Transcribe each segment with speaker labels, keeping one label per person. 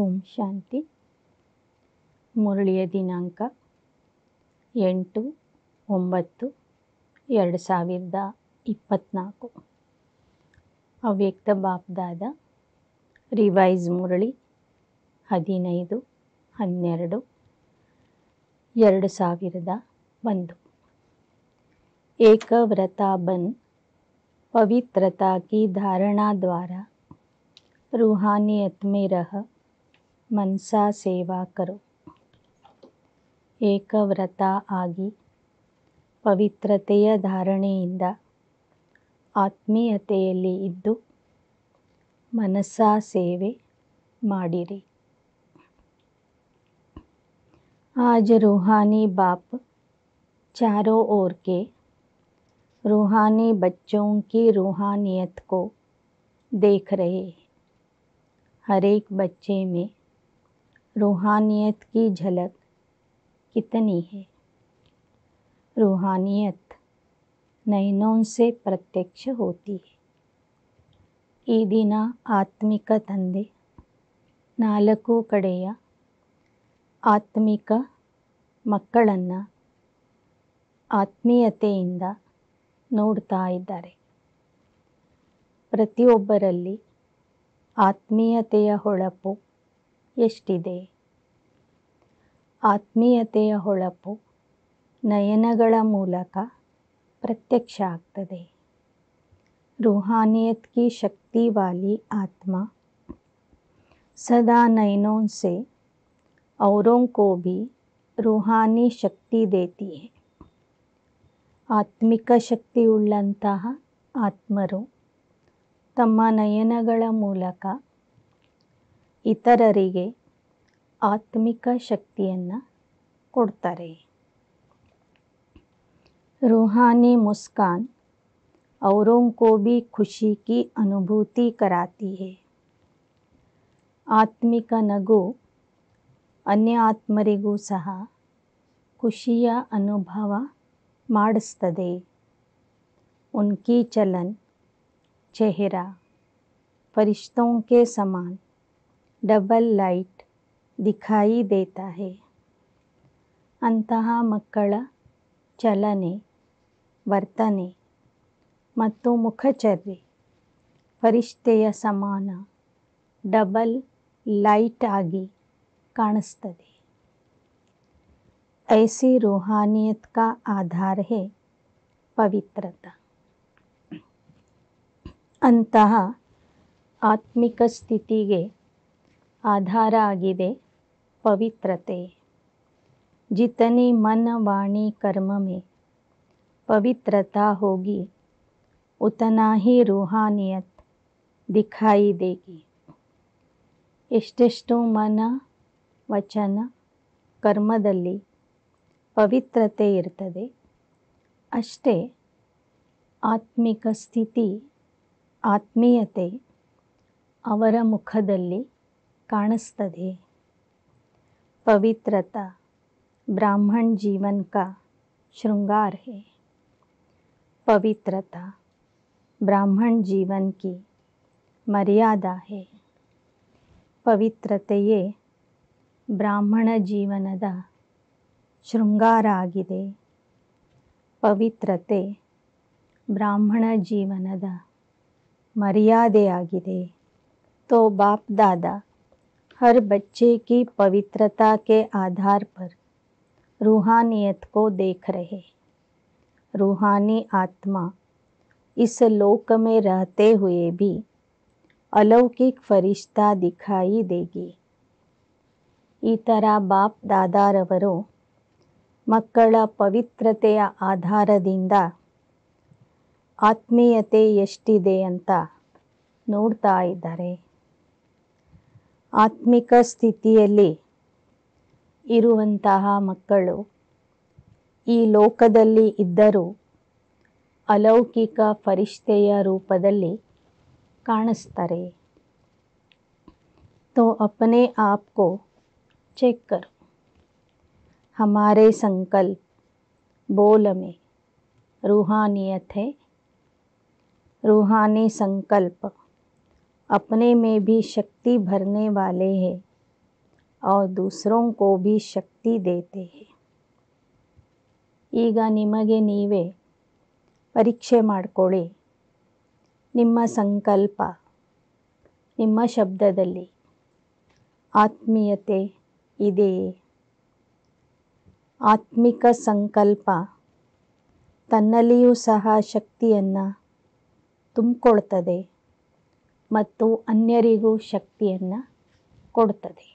Speaker 1: ಓಂ ಶಾಂತಿ ಮುರಳಿಯ ದಿನಾಂಕ ಎಂಟು ಒಂಬತ್ತು ಎರಡು ಸಾವಿರದ ಇಪ್ಪತ್ತ್ನಾಲ್ಕು ಅವ್ಯಕ್ತ ಬಾಪ್ದಾದ ರಿವೈಸ್ ಮುರಳಿ ಹದಿನೈದು ಹನ್ನೆರಡು ಎರಡು ಸಾವಿರದ ಒಂದು ಏಕವ್ರತಾ ಬನ್ ಪವಿತ್ರತಾ धारणा ಧಾರಣಾ ದ್ವಾರ मनसा सेवा करो ಏಕವ್ರತ ಆಗಿ ಪವಿತ್ರತೆಯ ಧಾರಣೆಯಿಂದ ಆತ್ಮೀಯತೆಯಲ್ಲಿ ಇದ್ದು ಮನಸಾ ಸೇವೆ आज रूहानी बाप चारों ओर के रूहानी बच्चों की रूहानियत को देख रहे हर एक बच्चे में रूहानियत की झलक कितनी है रूहानियत नयनों से प्रत्यक्ष होती है ಈ ದಿನ ಆತ್ಮಿಕ ತಂದೆ ನಾಲ್ಕು ಕಡೆಯ ಆತ್ಮಿಕ ಮಕ್ಕಳನ್ನು ಆತ್ಮೀಯತೆಯಿಂದ ನೋಡ್ತಾ ಇದ್ದಾರೆ ಪ್ರತಿಯೊಬ್ಬರಲ್ಲಿ ಆತ್ಮೀಯತೆಯ ಹೊಳಪು ಎಷ್ಟಿದೆ ಆತ್ಮೀಯತೆಯ ಹೊಳಪು ನಯನಗಳ ಮೂಲಕ ಪ್ರತ್ಯಕ್ಷ ಆಗ್ತದೆ ರೂಹಾನಿಯತ್ಕಿ ಶಕ್ತಿ ವಾಲಿ ಆತ್ಮ ಸದಾ ಸದಾ नयनों से ಶಕ್ತಿ ದೇತಿ ಆತ್ಮಿಕ ಶಕ್ತಿಯುಳ್ಳಂತಹ ಆತ್ಮರು ತಮ್ಮ ನಯನಗಳ ಮೂಲಕ ಇತರರಿಗೆ ಆತ್ಮಿಕ ಶಕ್ತಿಯನ್ನು ಕೊಡ್ತಾರೆ रूहानी मुस्कान औरों को भी खुशी की अनुभूति कराती है ಆತ್ಮಿಕ ನಗು ಅನ್ಯ ಆತ್ಮರಿಗೂ ಸಹ ಖುಷಿಯ ಅನುಭವ ಮಾಡಿಸ್ತದೆ उनकी चलन चेहरा फरिश्तों के समान डबल लाइट दिखाई देता है अंत मलने वर्तने मुखचर्य फरिश्त समान डबल लाइट आगे कानस्तदे। ऐसी रूहानियत का आधार है पवित्रता अंत आत्मिक स्थिति के ಆಧಾರ ಆಗಿದೆ ಪವಿತ್ರತೆ ಜಿತನಿ ಮನ ವಾಣಿ ಪವಿತ್ರತಾ ಹೋಗಿ ಉತನಾಹಿ ಹಿ ರೂಹಾನಿಯತ್ ದಿಖಾಯಿ ದೇಗಿ ಎಷ್ಟೆಷ್ಟು ಮನ ವಚನ ಕರ್ಮದಲ್ಲಿ ಪವಿತ್ರತೆ ಇರ್ತದೆ ಅಷ್ಟೇ ಆತ್ಮಿಕ ಸ್ಥಿತಿ ಆತ್ಮೀಯತೆ ಅವರ ಮುಖದಲ್ಲಿ ಕಾಣಿಸ್ತದೆ ಪವಿತ್ರತ ಬ್ರಾಹ್ಮಣ ಜೀವನಕ ಶೃಂಗಾರ श्रृंगार है ಬ್ರಾಹ್ಮಣ ಜೀವನಕ್ಕೆ ಮರ್ಯಾದಾ ಹೇ ಪವಿತ್ರತೆಯೇ ಬ್ರಾಹ್ಮಣ ಜೀವನದ ಶೃಂಗಾರ ಆಗಿದೆ ಪವಿತ್ರತೆ ಬ್ರಾಹ್ಮಣ ಜೀವನದ ಮರ್ಯಾದೆಯಾಗಿದೆ ತೋ ಬಾಪ್ ದಾದಾ हर बच्चे की पवित्रता के आधार पर रूहानियत को देख रहे रूहानी आत्मा इस लोक में रहते हुए भी अलौकिक फरिश्ता दिखाई देगी इतर बाप दादारवरो मकल पवित्रत आधार दिंदा आत्मीयते नोड़ता ಆತ್ಮಿಕ ಸ್ಥಿತಿಯಲ್ಲಿ ಇರುವಂತಹ ಮಕ್ಕಳು ಈ ಲೋಕದಲ್ಲಿ ಇದ್ದರೂ ಅಲೌಕಿಕ ಪರಿಷ್ಠೆಯ ರೂಪದಲ್ಲಿ ಕಾಣಿಸ್ತಾರೆ ತೋ ಅಪನೆ ಆಪ್ಕೋ ಚೆಕ್ ಕರು ಹಮಾರೆ हमारे ಬೋಲಮೆ बोल ರೂಹಾನಿ ಸಂಕಲ್ಪ अपने में भी शक्ति भरने वाले हैं और दूसरों को भी ಶಕ್ತಿ ದೇತೆ ಈಗ ನಿಮಗೆ ನೀವೇ ಪರೀಕ್ಷೆ ಮಾಡಿಕೊಳ್ಳಿ ನಿಮ್ಮ ಸಂಕಲ್ಪ ನಿಮ್ಮ ಶಬ್ದದಲ್ಲಿ ಆತ್ಮೀಯತೆ ಇದೆಯೇ ಆತ್ಮಿಕ ಸಂಕಲ್ಪ ತನ್ನಲ್ಲಿಯೂ ಸಹ ಶಕ್ತಿಯನ್ನು ತುಂಬಿಕೊಳ್ತದೆ ಮತ್ತು ಅನ್ಯರಿಗೂ ಶಕ್ತಿಯನ್ನು ಕೊಡ್ತದೆ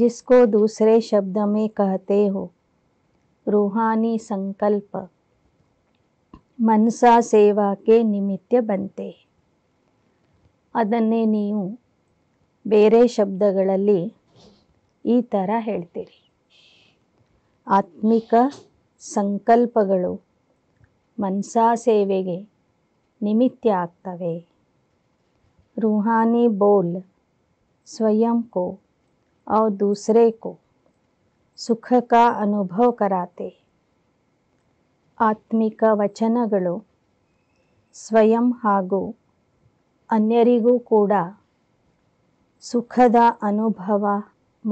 Speaker 1: ಜಿಸ್ಕೋ ದೂಸರೆ शब्द में कहते हो रूहानी संकल्प ಮನಸಾ ಸೇವಾಕ್ಕೆ ನಿಮಿತ್ಯ ಬಂತೆ ಅದನ್ನೇ ನೀವು ಬೇರೆ ಶಬ್ದಗಳಲ್ಲಿ ಈ ಥರ ಹೇಳ್ತೀರಿ ಆತ್ಮಿಕ ಸಂಕಲ್ಪಗಳು ಮನಸಾ ಸೇವೆಗೆ ನಿಮಿತ್ಯ ಆಗ್ತವೆ रूहानी बोल स्वयं को और दूसरे को सुख का अनुभव कराते आत्मिक वचन स्वयं अन्यरिगू कूड़ा सुखद अनुभव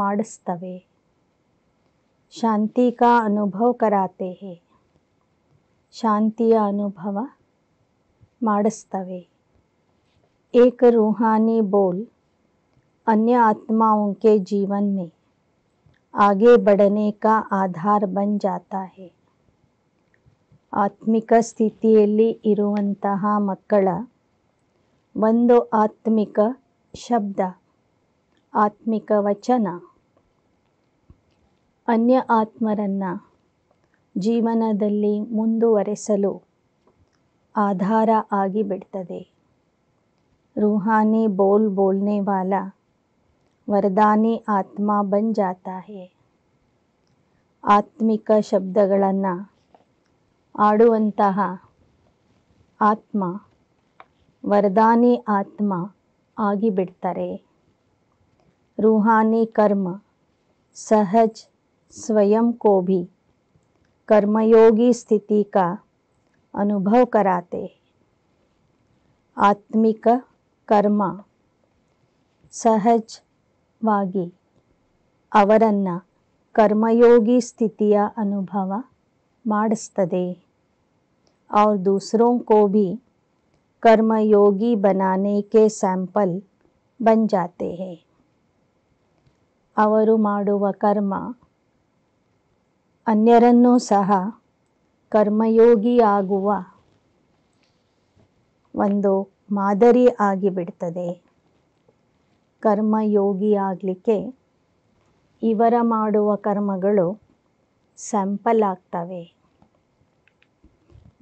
Speaker 1: मास्तवे शांति का अनुभव कराते हैं शांतिया अनुभव मास्तवे एक रूहानी बोल अन्य आत्माओं के जीवन में आगे बढ़ने का ಆಧಾರ ಬನ್ ಆತ್ಮಿಕ ಸ್ಥಿತಿಯಲ್ಲಿ ಇರುವಂತಹ ಮಕ್ಕಳ ಒಂದು ಆತ್ಮಿಕ ಶಬ್ದ ಆತ್ಮಿಕ ವಚನ ಅನ್ಯ ಆತ್ಮರನ್ನು ಜೀವನದಲ್ಲಿ ಮುಂದುವರೆಸಲು ಆಧಾರ ಆಗಿಬಿಡ್ತದೆ रूहानी बोल बोलने वाला वरदानी आत्मा बन जाता है आत्मिक शब्द आड़ आत्मा वरदानी आत्मा ಆಗಿಬಿಡ್ತಾರೆ रूहानी कर्म सहज स्वयं को भी कर्मयोगी स्थिति का अनुभव कराते आत्मिक ಕರ್ಮ ಸಹಜವಾಗಿ ಅವರನ್ನು कर्मयोगी स्थितिया अनुभव माड़स्तदे और दूसरों को भी कर्मयोगी बनाने के सैंपल बन जाते हैं ಅವರು ಮಾಡುವ ಕರ್ಮ ಅನ್ಯರನ್ನೂ ಸಹ ಕರ್ಮಯೋಗಿಯಾಗುವ ಒಂದು ಮಾದರಿ ಆಗಿಬಿಡ್ತದೆ ಕರ್ಮಯೋಗಿ ಆಗಲಿಕ್ಕೆ ಇವರ ಮಾಡುವ ಕರ್ಮಗಳು ಸ್ಯಾಂಪಲ್ ಆಗ್ತವೆ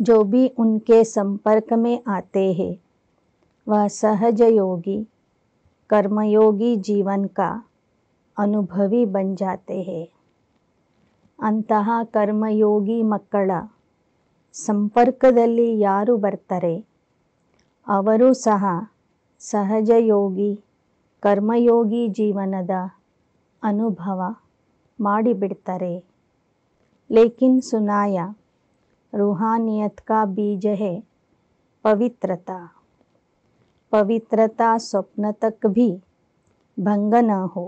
Speaker 1: ಜೋ ಬಿ ಉನ್ಕೆ ಸಂಪರ್ಕ ಮೇ ವ ಹೇ ವ ಸಹಜ ಯೋಗಿ ಕರ್ಮಯೋಗಿ ಕಾ ಅನುಭವಿ ಬಂಜಾತೆ ಹೇ ಅಂತಹ ಕರ್ಮಯೋಗಿ ಮಕ್ಕಳ ಸಂಪರ್ಕದಲ್ಲಿ ಯಾರು ಬರ್ತಾರೆ ಅವರೂ ಸಹ ಸಹಜಯೋಗಿ ಕರ್ಮಯೋಗಿ ಜೀವನದ ಅನುಭವ ಮಾಡಿಬಿಡ್ತಾರೆ ಲೇಕಿನ್ ಸುನಾಯ रूहानियत का बीज है पवित्रता पवित्रता स्वप्न तक भी भंग न हो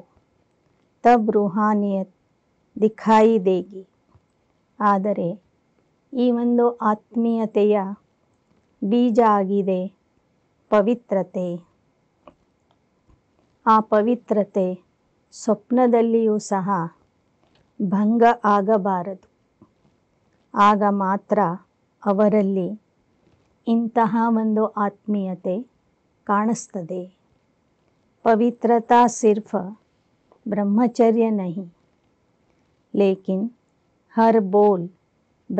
Speaker 1: तब रूहानियत दिखाई देगी ಆದರೆ ಈ ಒಂದು ಆತ್ಮೀಯತೆಯ ಬೀಜ ಆಗಿದೆ पवित्रते आ पवित्रते स्वप्नदेलियु saha भंग आगबारदु आग मात्र ಅವರಲ್ಲಿ ಇಂಥವೊಂದು ಆತ್ಮೀಯತೆ ಕಾಣಿಸುತ್ತದೆ पवित्रता ಸಿರ್ಫ ಬ್ರಹ್ಮಚರ್ಯ نہیں لیکن ہر બોલ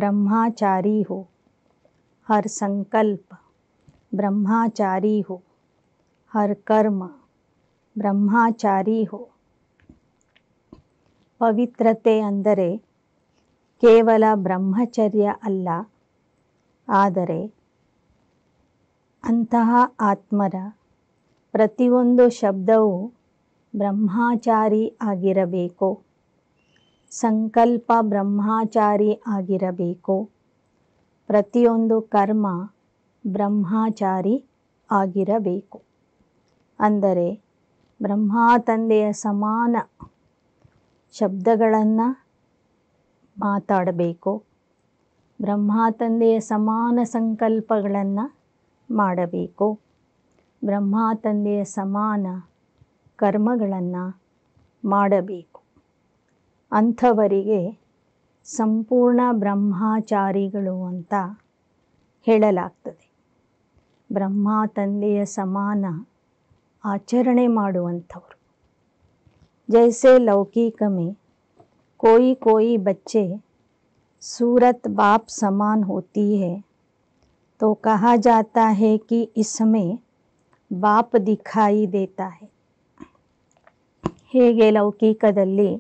Speaker 1: 브્રಹ್ಮચારી હો ہر ಸಂಕಲ್ಪ ब्रह्माचारी हो हर कर्म ब्रह्माचारी हो ಪವಿತ್ರತೆ ಅಂದರೆ ಕೇವಲ ಬ್ರಹ್ಮಚರ್ಯ ಅಲ್ಲ ಆದರೆ ಅಂತಹ ಆತ್ಮರ ಪ್ರತಿಯೊಂದು ಶಬ್ದವೂ ಬ್ರಹ್ಮಾಚಾರಿ ಆಗಿರಬೇಕು ಸಂಕಲ್ಪ ಬ್ರಹ್ಮಾಚಾರಿ ಆಗಿರಬೇಕು ಪ್ರತಿಯೊಂದು ಕರ್ಮ ಬ್ರಹ್ಮಚಾರಿ ಆಗಿರಬೇಕು ಅಂದರೆ ಬ್ರಹ್ಮ ತಂದೆಯ ಸಮಾನ ಶಬ್ದಗಳನ್ನು ಮಾತಾಡಬೇಕು ಬ್ರಹ್ಮ ತಂದೆಯ ಸಮಾನ ಸಂಕಲ್ಪಗಳನ್ನು ಮಾಡಬೇಕು ಬ್ರಹ್ಮ ತಂದೆಯ ಸಮಾನ ಕರ್ಮಗಳನ್ನು ಮಾಡಬೇಕು ಅಂಥವರಿಗೆ ಸಂಪೂರ್ಣ ಬ್ರಹ್ಮಚಾರಿಗಳು ಅಂತ ಹೇಳಲಾಗ್ತದೆ ಬ್ರಹ್ಮ ತಂದೆಯ ಸಮಾನ ಆಚರಣೆ ಮಾಡುವಂಥವ್ರು ಜೈಸೆ ಲೌಕಿಕ ಮೇ ಕೋಯಿ ಕೋಯಿ ಬಚ್ಚೆ सूरत बाप समान होती है तो कहा जाता है कि इसमें बाप दिखाई देता है ಹೇಗೆ ಲೌಕಿಕದಲ್ಲಿ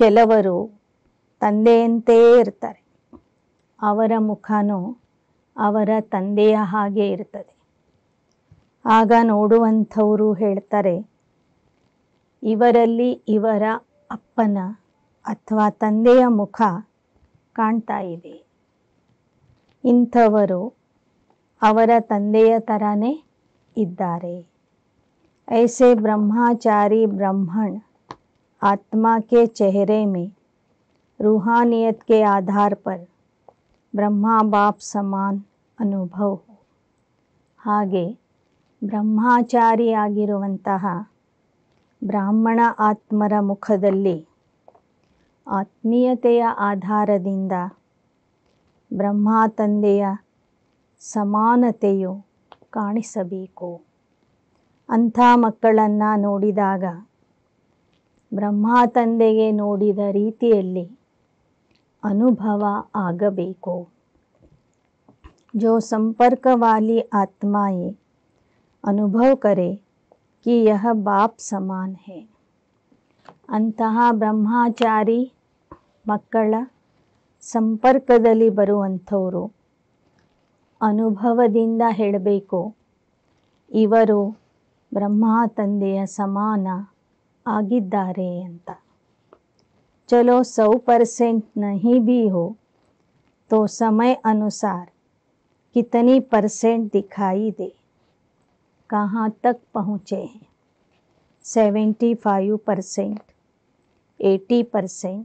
Speaker 1: ಕೆಲವರು ತಂದೆಯಂತೆಯೇ ಇರ್ತಾರೆ ಅವರ ಮುಖನೂ ಅವರ ತಂದೆಯ ಹಾಗೆ ಇರ್ತದೆ ಆಗ ನೋಡುವಂಥವರು ಹೇಳ್ತಾರೆ ಇವರಲ್ಲಿ ಇವರ ಅಪ್ಪನ ಅಥವಾ ತಂದೆಯ ಮುಖ ಕಾಣ್ತಾ ಇದೆ ಇಂಥವರು ಅವರ ತಂದೆಯ ಥರನೇ ಇದ್ದಾರೆ ಐಸೆ ಬ್ರಹ್ಮಚಾರಿ ಬ್ರಹ್ಮಣ್ आत्मा ಚೆಹರೆ चेहरे में ಆಧಾರ್ ಪರ್ ಬ್ರಹ್ಮ ಬಾಪ್ ಸಮಾನ್ ಅನುಭವ್ ಹಾಗೆ ಬ್ರಹ್ಮಾಚಾರಿಯಾಗಿರುವಂತಹ ಬ್ರಾಹ್ಮಣ ಆತ್ಮರ ಮುಖದಲ್ಲಿ ಆತ್ಮೀಯತೆಯ ಆಧಾರದಿಂದ ಬ್ರಹ್ಮ ತಂದೆಯ ಸಮಾನತೆಯು ಕಾಣಿಸಬೇಕು ಅಂಥ ಮಕ್ಕಳನ್ನು ನೋಡಿದಾಗ ಬ್ರಹ್ಮ ತಂದೆಗೆ ನೋಡಿದ ರೀತಿಯಲ್ಲಿ ಅನುಭವ ಆಗಬೇಕು ಜೋ ಸಂಪರ್ಕವಾಲಿ ವಾಲಿ ಆತ್ಮಾಯೇ ಅನುಭವ ಕರೆ ಕಿ ಯಹ ಬಾಪ್ ಸಮಾನ್ ಹೇ ಅಂತಹ ಬ್ರಹ್ಮಚಾರಿ ಮಕ್ಕಳ ಸಂಪರ್ಕದಲ್ಲಿ ಬರುವಂಥವರು ಅನುಭವದಿಂದ ಹೇಳಬೇಕು ಇವರು ಬ್ರಹ್ಮ ತಂದೆಯ ಸಮಾನ ಆಗಿದ್ದಾರೆ ಅಂತ चलो सौ परसेंट नहीं भी हो तो समय अनुसार कितनी परसेंट दिखाई दे कहाँ तक पहुँचे हैं seventy five percent eighty percent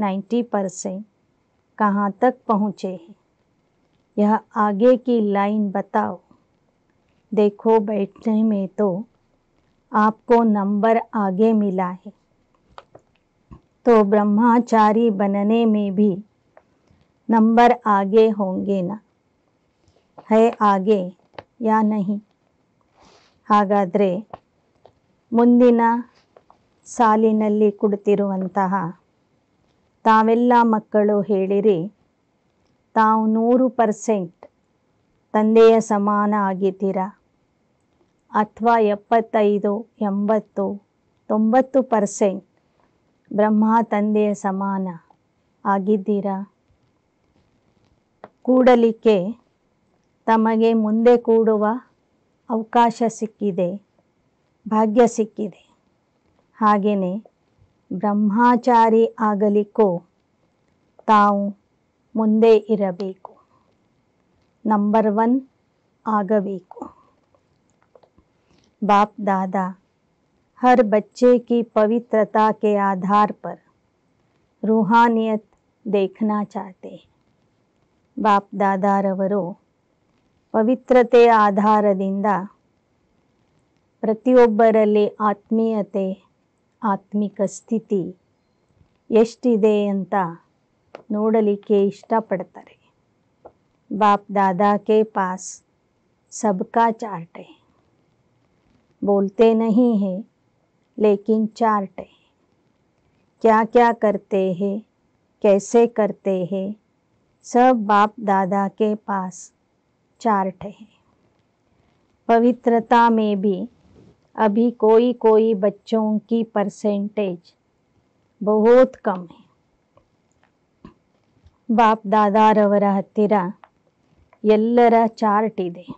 Speaker 1: ninety percent कहाँ तक पहुँचे हैं यह आगे की लाइन बताओ देखो बैठने में तो आपको नंबर आगे मिला है तो ब्रह्माचारी बनने में भी नंबर आगे होंगे ना है आगे ಯಾ नहीं ಹಾಗಾದರೆ ಮುಂದಿನ ಸಾಲಿನಲ್ಲಿ ಕುಡ್ತಿರುವಂತಹ ತಾವೆಲ್ಲ ಮಕ್ಕಳು ಹೇಳಿರಿ ತಾವು ನೂರು ಪರ್ಸೆಂಟ್ ತಂದೆಯ ಸಮಾನ ಆಗಿದ್ದೀರಾ ಅಥವಾ ಎಪ್ಪತ್ತೈದು ಎಂಬತ್ತು ತೊಂಬತ್ತು ಪರ್ಸೆಂಟ್ ಬ್ರಹ್ಮ ತಂದೆಯ ಸಮಾನ ಆಗಿದ್ದೀರಾ ಕೂಡಲಿಕ್ಕೆ ತಮಗೆ ಮುಂದೆ ಕೂಡುವ ಅವಕಾಶ ಸಿಕ್ಕಿದೆ ಭಾಗ್ಯ ಸಿಕ್ಕಿದೆ ಹಾಗೆಯೇ ಬ್ರಹ್ಮಚಾರಿ ಆಗಲಿಕ್ಕೂ ತಾವು ಮುಂದೆ ಇರಬೇಕು ನಂಬರ್ ಒನ್ ಆಗಬೇಕು ಬಾಪ್ ದಾದಾ हर बच्चे की पवित्रता के आधार पर रूहानियत देखना चाहते हैं ಬಾಪ್ ದಾದಾರವರು ಪವಿತ್ರತೆಯ ಆಧಾರದಿಂದ ಪ್ರತಿಯೊಬ್ಬರಲ್ಲಿ ಆತ್ಮೀಯತೆ ಆತ್ಮಿಕ ಸ್ಥಿತಿ ಎಷ್ಟಿದೆ ಅಂತ ನೋಡಲಿಕ್ಕೆ ಇಷ್ಟಪಡ್ತಾರೆ ಬಾಪ್ ದಾದಾ ಕೆ ಪಾಸ್ ಸಬ್ಕಾ ಚಾರ್ಟೆ ಬೋಲ್ತೆ ನಹಿ ಹೇ लेकिन चार्ट है क्या क्या करते हैं कैसे करते हैं सब बाप दादा के पास चार्ट है पवित्रता में भी अभी कोई कोई बच्चों की परसेंटेज बहुत कम है बाप दादा रवर ಎಲ್ಲರ ಚಾರ್ಟ್ चार्ट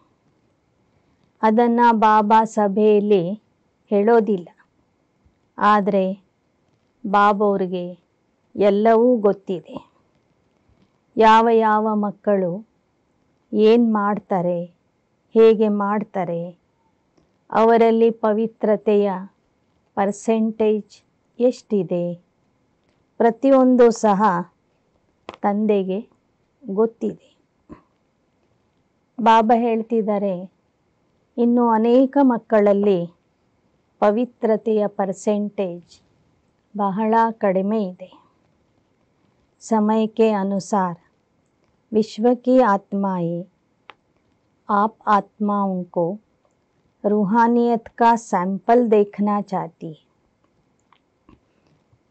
Speaker 1: ಅದನ್ನು ಬಾಬಾ ಸಭೆಯಲ್ಲಿ ಹೇಳೋದಿಲ್ಲ ಆದರೆ ಬಾಬವ್ರಿಗೆ ಎಲ್ಲವೂ ಗೊತ್ತಿದೆ ಯಾವ ಯಾವ ಮಕ್ಕಳು ಏನು ಮಾಡ್ತಾರೆ ಹೇಗೆ ಮಾಡ್ತಾರೆ ಅವರಲ್ಲಿ ಪವಿತ್ರತೆಯ ಪರ್ಸೆಂಟೇಜ್ ಎಷ್ಟಿದೆ ಪ್ರತಿಯೊಂದು ಸಹ ತಂದೆಗೆ ಗೊತ್ತಿದೆ ಬಾಬಾ ಹೇಳ್ತಿದ್ದಾರೆ ಇನ್ನು ಅನೇಕ ಮಕ್ಕಳಲ್ಲಿ ಪವಿತ್ರತೆಯ ಪರ್ಸೆಂಟೇಜ್ ಬಹಳ ಕಡಿಮೆ समय के अनुसार विश्व की आत्माएं आप आत्माओं को रूहानियत का सैंपल देखना चाहती है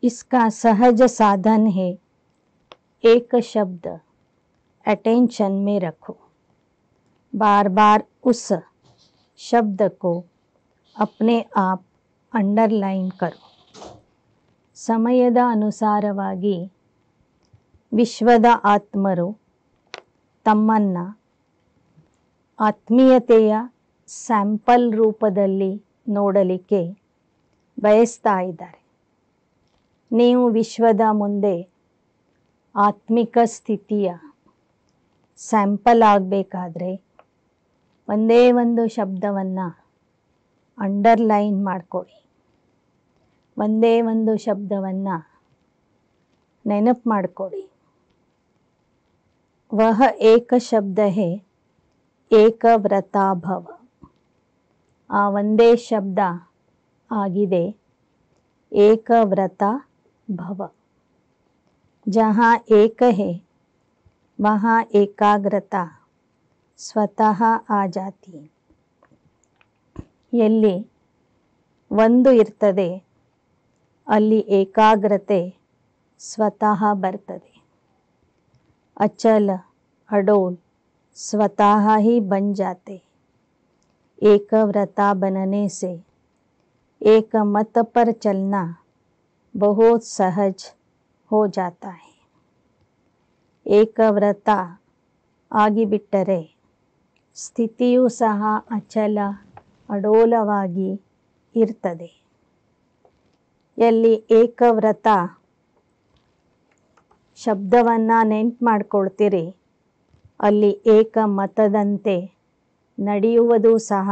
Speaker 1: इसका सहज साधन है एक शब्द अटेंशन में रखो बार बार उस शब्द को ಅಪ್ನೇ ಆಪ್ ಅಂಡರ್ಲೈನ್ ಕರು ಸಮಯದ ಅನುಸಾರವಾಗಿ ವಿಶ್ವದ ಆತ್ಮರು ತಮ್ಮನ್ನು ಆತ್ಮೀಯತೆಯ ಸ್ಯಾಂಪಲ್ ರೂಪದಲ್ಲಿ ನೋಡಲಿಕ್ಕೆ ಬಯಸ್ತಾ ಇದ್ದಾರೆ ನೀವು ವಿಶ್ವದ ಮುಂದೆ ಆತ್ಮಿಕ ಸ್ಥಿತಿಯ ಸ್ಯಾಂಪಲ್ ಆಗಬೇಕಾದ್ರೆ ಒಂದೇ ಒಂದು ಶಬ್ದವನ್ನು ಅಂಡರ್ಲೈನ್ ಮಾಡ್ಕೊಳ್ಳಿ ಒಂದೇ ಒಂದು ಶಬ್ದವನ್ನು ನೆನಪು ಮಾಡಿಕೊಳ್ಳಿ ವಹ ಏಕ ಶಬ್ದ ಹೇ ಏಕವ್ರತಾಭವ ಆ ಒಂದೇ ಶಬ್ದ ಆಗಿದೆ ಏಕವ್ರತ ಭವ जहाँ एक है वहाँ एकाग्रता स्वतः आ जाती है ಎಲ್ಲಿ ಒಂದು ಇರ್ತದೆ ಅಲ್ಲಿ ಏಕಾಗ್ರತೆ ಸ್ವತಃ ಬರ್ತದೆ ಅಚಲ ಅಡೋಲ್ स्वतः ही बन जाते एकव्रता बनने से एक मत पर चलना बहुत सहज हो जाता है ಏಕವ್ರತ ಆಗಿಬಿಟ್ಟರೆ ಸ್ಥಿತಿಯೂ ಸಹ ಅಚಲ ಅಡೋಲವಾಗಿ ಇರ್ತದೆ ಎಲ್ಲಿ ಏಕವ್ರತ ಶಬ್ದವನ್ನು ನೆಂಟು ಮಾಡ್ಕೊಳ್ತೀರಿ ಅಲ್ಲಿ ಏಕಮತದಂತೆ ನಡೆಯುವುದು ಸಹ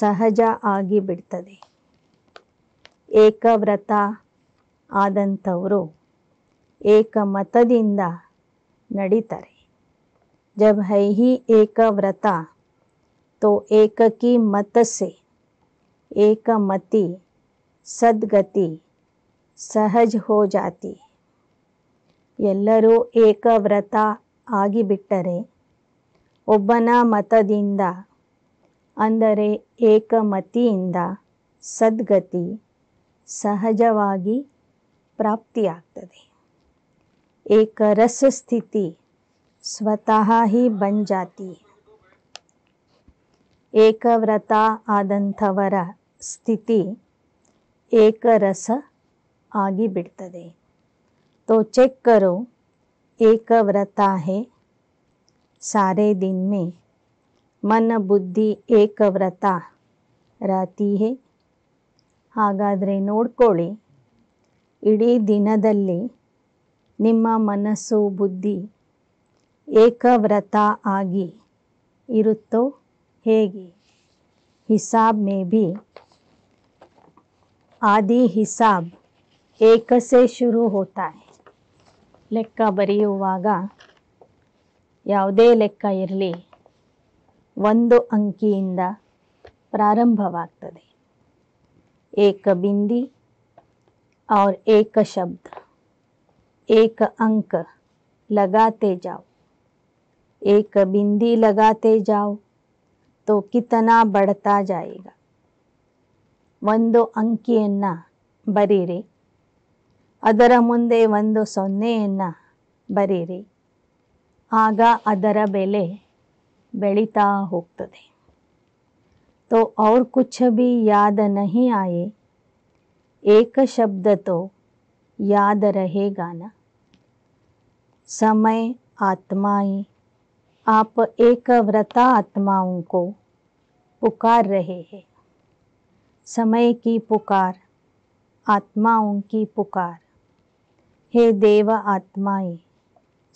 Speaker 1: ಸಹಜ ಆಗಿ ಬಿಡ್ತದೆ ಏಕವ್ರತ ಆದಂಥವರು ಏಕಮತದಿಂದ ನಡೀತಾರೆ ಜಬ್ ಹೈ ಹಿ ಏಕವ್ರತ तो एककी मत से एकमति सद्गति सहज ಹೋ ಜಾತಿ ಎಲ್ಲರೂ ಏಕವ್ರತ ಆಗಿಬಿಟ್ಟರೆ ಒಬ್ಬನ ಮತದಿಂದ ಅಂದರೆ ಏಕಮತಿಯಿಂದ ಸದ್ಗತಿ ಸಹಜವಾಗಿ ಪ್ರಾಪ್ತಿಯಾಗ್ತದೆ ಏಕರಸ ಸ್ಥಿತಿ ಸ್ವತಃ ಹಿ ಬಂಜಾತಿ ಏಕವ್ರತ ಆದಂಥವರ ಸ್ಥಿತಿ ಏಕರಸ ಆಗಿಬಿಡ್ತದೆ ತೋ ತೋ करो ಸಾರೆ ದಿನ್ಮೆ है ಬುದ್ಧಿ ಏಕವ್ರತ ರಾತಿ ಹೇ ಹಾಗಾದರೆ ನೋಡ್ಕೊಳ್ಳಿ ಇಡೀ ದಿನದಲ್ಲಿ ನಿಮ್ಮ ಮನಸ್ಸು ಬುದ್ಧಿ ಏಕವ್ರತ ಆಗಿ ಇರುತ್ತೋ ಹೇಗೆ हिसाब में भी आदि हिसाब एक से ಶುರು ಹೋತಾ ಲೆಕ್ಕ ಬರೆಯುವಾಗ ಯಾವುದೇ ಲೆಕ್ಕ ಇರಲಿ ಒಂದು ಅಂಕಿಯಿಂದ ಪ್ರಾರಂಭವಾಗ್ತದೆ ಏಕ ಬಿಂದಿ और एक शब्द एक अंक लगाते जाओ एक बिंदी लगाते जाओ तो कितना बढ़ता जाएगा ಒಂದು ಅಂಕಿಯನ್ನು ಬರೆಯಿರಿ ಅದರ ಮುಂದೆ ಒಂದು ಸೊನ್ನೆಯನ್ನು ಬರೆಯಿರಿ ಆಗ ಅದರ ಬೆಲೆ ಬೆಳೀತಾ ಹೋಗ್ತದೆ तो और कुछ भी याद नहीं आए एक शब्द तो याद रहेगा ना समय आत्माएं आप एक व्रता आत्माओं को पुकार रहे हैं समय की पुकार आत्माओं की पुकार हे देव आत्माएं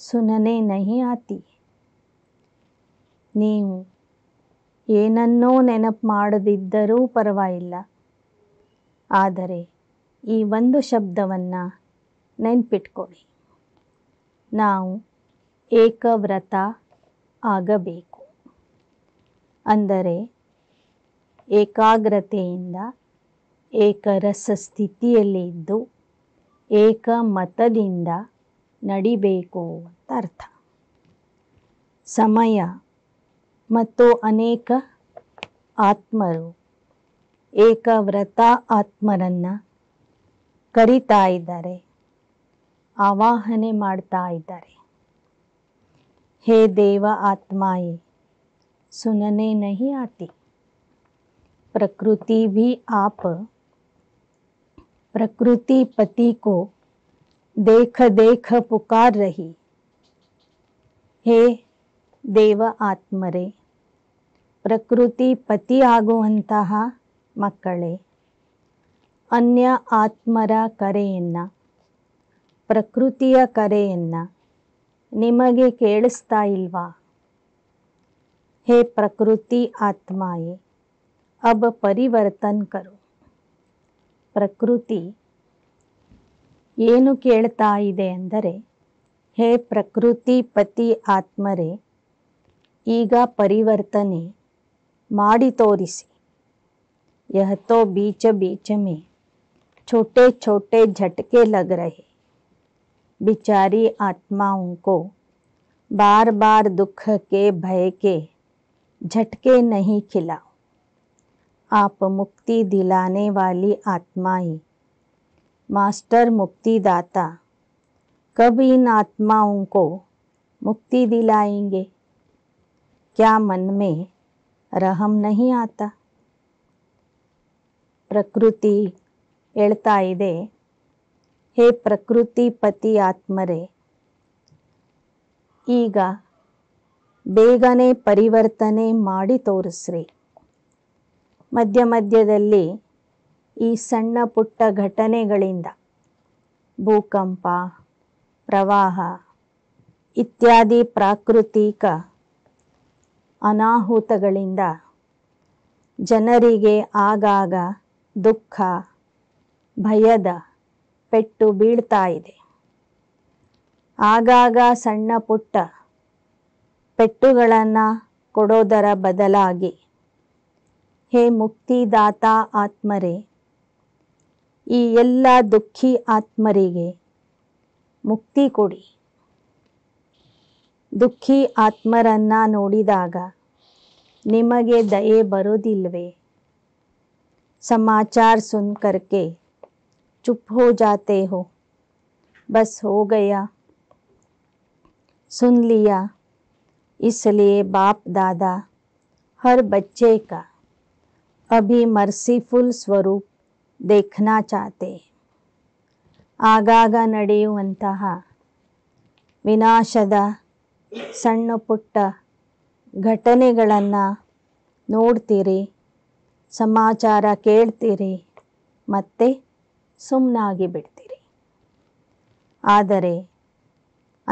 Speaker 1: सुनने नहीं आती ನೀವು ಏನನ್ನೋ ನೆನಪು ಮಾಡದಿದ್ದರೂ ಪರವಾಗಿಲ್ಲ ಆದರೆ ಈ ಒಂದು ಶಬ್ದವನ್ನು ನೆನ್ಪಿಟ್ಕೊಳ್ಳಿ ನಾವು ಏಕವ್ರತ ಆಗಬೇಕು ಅಂದರೆ ಏಕಾಗ್ರತೆಯಿಂದ ಏಕರಸ ಸ್ಥಿತಿಯಲ್ಲಿದ್ದು ಏಕಮತದಿಂದ ನಡಿಬೇಕು ಅಂತ ಅರ್ಥ ಸಮಯ ಮತ್ತು ಅನೇಕ ಆತ್ಮರು ಏಕವ್ರತ ಆತ್ಮರನ್ನು ಕರಿತಾ ಇದ್ದಾರೆ ಆವಾಹನೆ ಮಾಡ್ತಾ ಇದ್ದಾರೆ हे देव आत्माएं सुनने नहीं आती प्रकृति भी आप प्रकृति पति को देख देख पुकार रही हे देव आत्मरे प्रकृति पति आगुंत मकड़े ಅನ್ಯ ಆತ್ಮರ ಕರೆಯನ್ನು प्रकृतिया ಕರೆಯನ್ನು ನಿಮಗೆ ಕೇಳಿಸ್ತಾ ಇಲ್ವಾ ಹೇ ಪ್ರಕೃತಿ ಆತ್ಮಾಯೆ ಅಬ್ ಪರಿವರ್ತನ್ ಕರು ಪ್ರಕೃತಿ ಏನು ಕೇಳ್ತಾ ಇದೆ ಅಂದರೆ ಹೇ ಪ್ರಕೃತಿ ಪತಿ ಆತ್ಮರೇ ಈಗ ಪರಿವರ್ತನೆ ಮಾಡಿ ತೋರಿಸಿ ಯಹ ಬೀಚ ಬೀಚ ಮೇ ಛೋಟೆ ಛೋಟೆ ಝಟಕೆ ಲಗ್ बिचारी आत्माओं को बार बार दुख के भय के झटके नहीं खिला आप मुक्ति दिलाने वाली आत्माएं मास्टर मुक्तिदाता कब इन आत्माओं को मुक्ति दिलाएंगे क्या मन में रहम नहीं आता प्रकृति हेल्ता ಇದೆ ಹೇ ಪ್ರಕೃತಿ ಪತಿ ಆತ್ಮರೇ ಈಗ ಬೇಗನೆ ಪರಿವರ್ತನೆ ಮಾಡಿ ತೋರಿಸ್ರಿ ಮಧ್ಯ ಮಧ್ಯದಲ್ಲಿ ಈ ಸಣ್ಣ ಪುಟ್ಟ ಘಟನೆಗಳಿಂದ ಭೂಕಂಪ ಪ್ರವಾಹ ಇತ್ಯಾದಿ ಪ್ರಾಕೃತಿಕ ಅನಾಹುತಗಳಿಂದ ಜನರಿಗೆ ಆಗಾಗ ದುಃಖ ಭಯದ ಪೆಟ್ಟು ಬೀಳ್ತಾ ಇದೆ ಆಗಾಗ ಸಣ್ಣ ಪುಟ್ಟ ಪೆಟ್ಟುಗಳನ್ನ ಕೊಡೋದರ ಬದಲಾಗಿ ಹೇ ಮುಕ್ತಿದಾತ ಆತ್ಮರೇ ಈ ಎಲ್ಲ ದುಃಖಿ ಆತ್ಮರಿಗೆ ಮುಕ್ತಿ ಕೊಡಿ ದುಃಖಿ ಆತ್ಮರನ್ನ ನೋಡಿದಾಗ ನಿಮಗೆ ದಯೆ ಬರೋದಿಲ್ವೇ ಸಮಾಚಾರ ಸುನ್ಕರ್ಕೆ चुप हो जाते हो बस हो गया सुन लिया इसलिए बाप दादा हर बच्चे का अभी मर्सीफुल स्वरूप देखना चाहते ಆಗಾಗ ನಡೆಯುವಂತಹ विनाशद सण पुट घटने नोड़ती समाचार केती ಮತ್ತು ಸುಮ್ಮನಾಗಿ ಬಿಡ್ತೀರಿ ಆದರೆ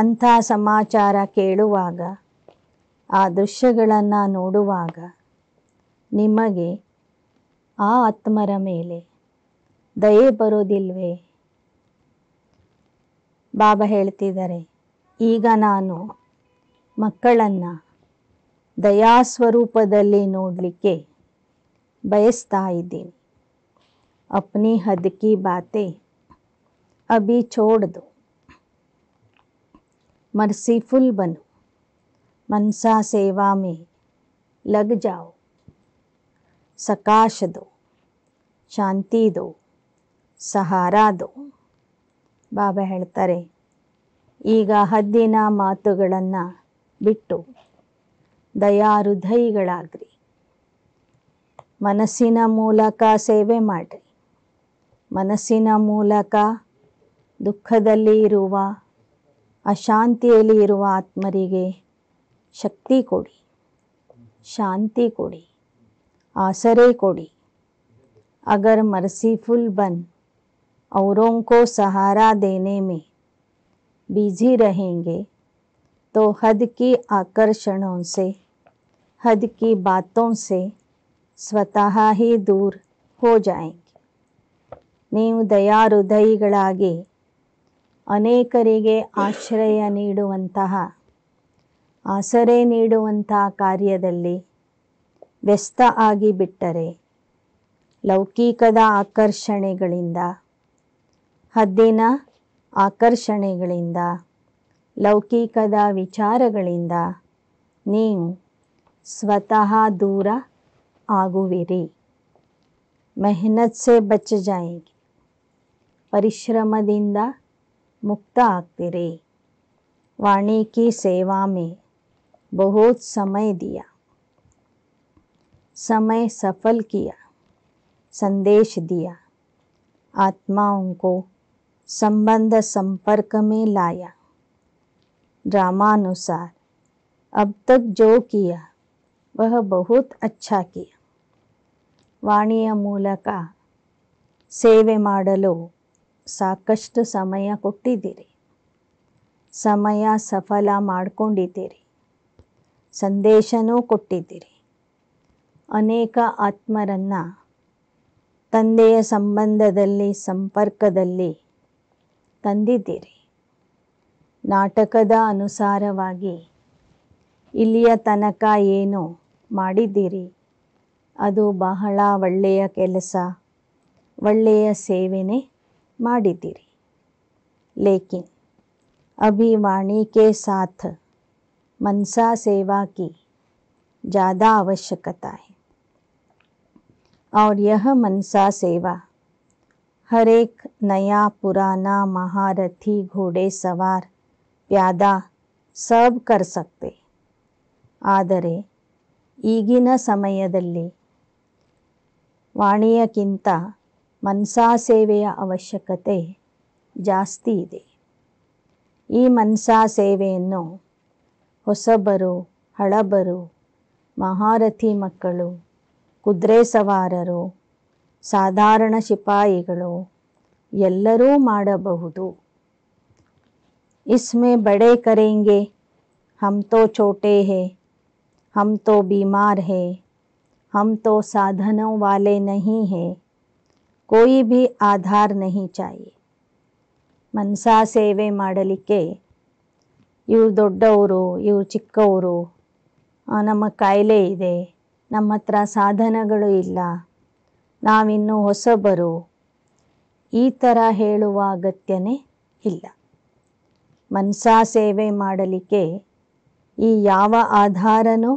Speaker 1: ಅಂಥ ಸಮಾಚಾರ ಕೇಳುವಾಗ ಆ ದೃಶ್ಯಗಳನ್ನು ನೋಡುವಾಗ ನಿಮಗೆ ಆ ಆತ್ಮರ ಮೇಲೆ ದಯೆ ಬರೋದಿಲ್ವೇ ಬಾಬಾ ಹೇಳ್ತಿದ್ದಾರೆ ಈಗ ನಾನು ಮಕ್ಕಳನ್ನು ದಯಾಸ್ವರೂಪದಲ್ಲಿ ನೋಡಲಿಕ್ಕೆ ಬಯಸ್ತಾ ಇದ್ದೀನಿ अपनी हद की बातें अभी छोड़ दो मर्सीफुल बनो मनसा सेवा में लग जाओ सकाश ಶಾಂತಿ ದೋ ಸಹಾರಾ ದೋ ಬಾಬಾ ಹೇಳ್ತಾರೆ ಈಗ ಹದ್ದಿನ ಮಾತುಗಳನ್ನು ಬಿಟ್ಟು ದಯಾ ಹೃದಯಿಗಳಾಗ್ರಿ ಮನಸ್ಸಿನ ಮೂಲಕ ಸೇವೆ ಮಾಡಿರಿ ಮನಸ್ಸಿನ ಮೂಲಕ ದುಃಖದಲ್ಲಿ ಇರುವ ಅಶಾಂತಿಯಲ್ಲಿ ಇರುವ ಆತ್ಮರಿಗೆ ಶಕ್ತಿ ಕೊಡಿ आसरे कोड़ी अगर मर्सीफुल बन औरों को सहारा देने में बिजी रहेंगे तो हद की आकर्षणों से हद की बातों से स्वतः ही दूर हो जाएंगे ನೀವು ದಯಾಹೃದಯಿಗಳಾಗಿ ಅನೇಕರಿಗೆ ಆಶ್ರಯ ನೀಡುವಂತಹ ಆಸರೆ ನೀಡುವಂತಹ ಕಾರ್ಯದಲ್ಲಿ ವ್ಯಸ್ತ ಆಗಿಬಿಟ್ಟರೆ ಬಿಟ್ಟರೆ ಲೌಕಿಕದ ಆಕರ್ಷಣೆಗಳಿಂದ ಹದ್ದಿನ ಆಕರ್ಷಣೆಗಳಿಂದ ಲೌಕಿಕದ ವಿಚಾರಗಳಿಂದ ನೀವು ಸ್ವತಃ ದೂರ ಆಗುವಿರಿ ಮೆಹನತ್ಸೆ ಸೆ ಬಚ ಪರಿಶ್ರಮದಿಂದ मुक्त ಆಗ್ತೀರಿ वाणी की सेवा में बहुत समय दिया समय सफल किया संदेश दिया आत्माओं को संबंध संपर्क में लाया ड्रामानुसार अब तक जो किया वह बहुत अच्छा किया वाणिया ಮೂಲಕ सेवे ಮಾಡಲು ಸಾಕಷ್ಟು ಸಮಯ ಕೊಟ್ಟಿದ್ದೀರಿ ಸಮಯ ಸಫಲ ಮಾಡಿಕೊಂಡಿದ್ದೀರಿ ಸಂದೇಶನೂ ಕೊಟ್ಟಿದ್ದೀರಿ ಅನೇಕ ಆತ್ಮರನ್ನು ತಂದೆಯ ಸಂಬಂಧದಲ್ಲಿ ಸಂಪರ್ಕದಲ್ಲಿ ತಂದಿದ್ದೀರಿ ನಾಟಕದ ಅನುಸಾರವಾಗಿ ಇಲ್ಲಿಯ ತನಕ ಏನು ಮಾಡಿದ್ದೀರಿ ಅದು ಬಹಳ ಒಳ್ಳೆಯ ಕೆಲಸ ಒಳ್ಳೆಯ ಸೇವೆನೇ लेकिन लेकिन वाणी के साथ मनसा सेवा की ज़्यादा आवश्यकता है और यह मनसा सेवा हर एक नया पुराना महारथी घोड़े सवार प्यादा सब कर सकते आदरे समय वाणिया किंता ಮನಸಾ ಸೇವೆಯ ಅವಶ್ಯಕತೆ ಜಾಸ್ತಿ ಇದೆ ಈ ಮನಸಾ ಸೇವೆಯನ್ನು ಹೊಸಬರು ಹಳಬರು ಮಹಾರಥಿ ಮಕ್ಕಳು ಕುದುರೆ ಸವಾರರು ಸಾಧಾರಣ ಶಿಪಾಯಿಗಳು ಎಲ್ಲರೂ ಮಾಡಬಹುದು ಇಸ್ಮೆ बड़े ಕರೆಂಗೆ हम तो छोटे हैं हम तो बीमार हैं हम तो साधनों वाले ಕೋಯಿ ಭಿ ಆಧಾರ್ ನಹಿ ಚಾಯಿ ಮನ್ಸಾ ಸೇವೆ ಮಾಡಲಿಕ್ಕೆ ಇವ್ರು ದೊಡ್ಡವರು ಇವ್ರು ಚಿಕ್ಕವರು ನಮ್ಮ ಕಾಯಿಲೆ ಇದೆ ನಮ್ಮ ಹತ್ರ ಸಾಧನಗಳು ಇಲ್ಲ ನಾವಿನ್ನೂ ಹೊಸಬರು ಈ ಥರ ಹೇಳುವ ಅಗತ್ಯನೇ ಇಲ್ಲ ಮನ್ಸಾ ಸೇವೆ ಮಾಡಲಿಕ್ಕೆ ಈ ಯಾವ ಆಧಾರನೂ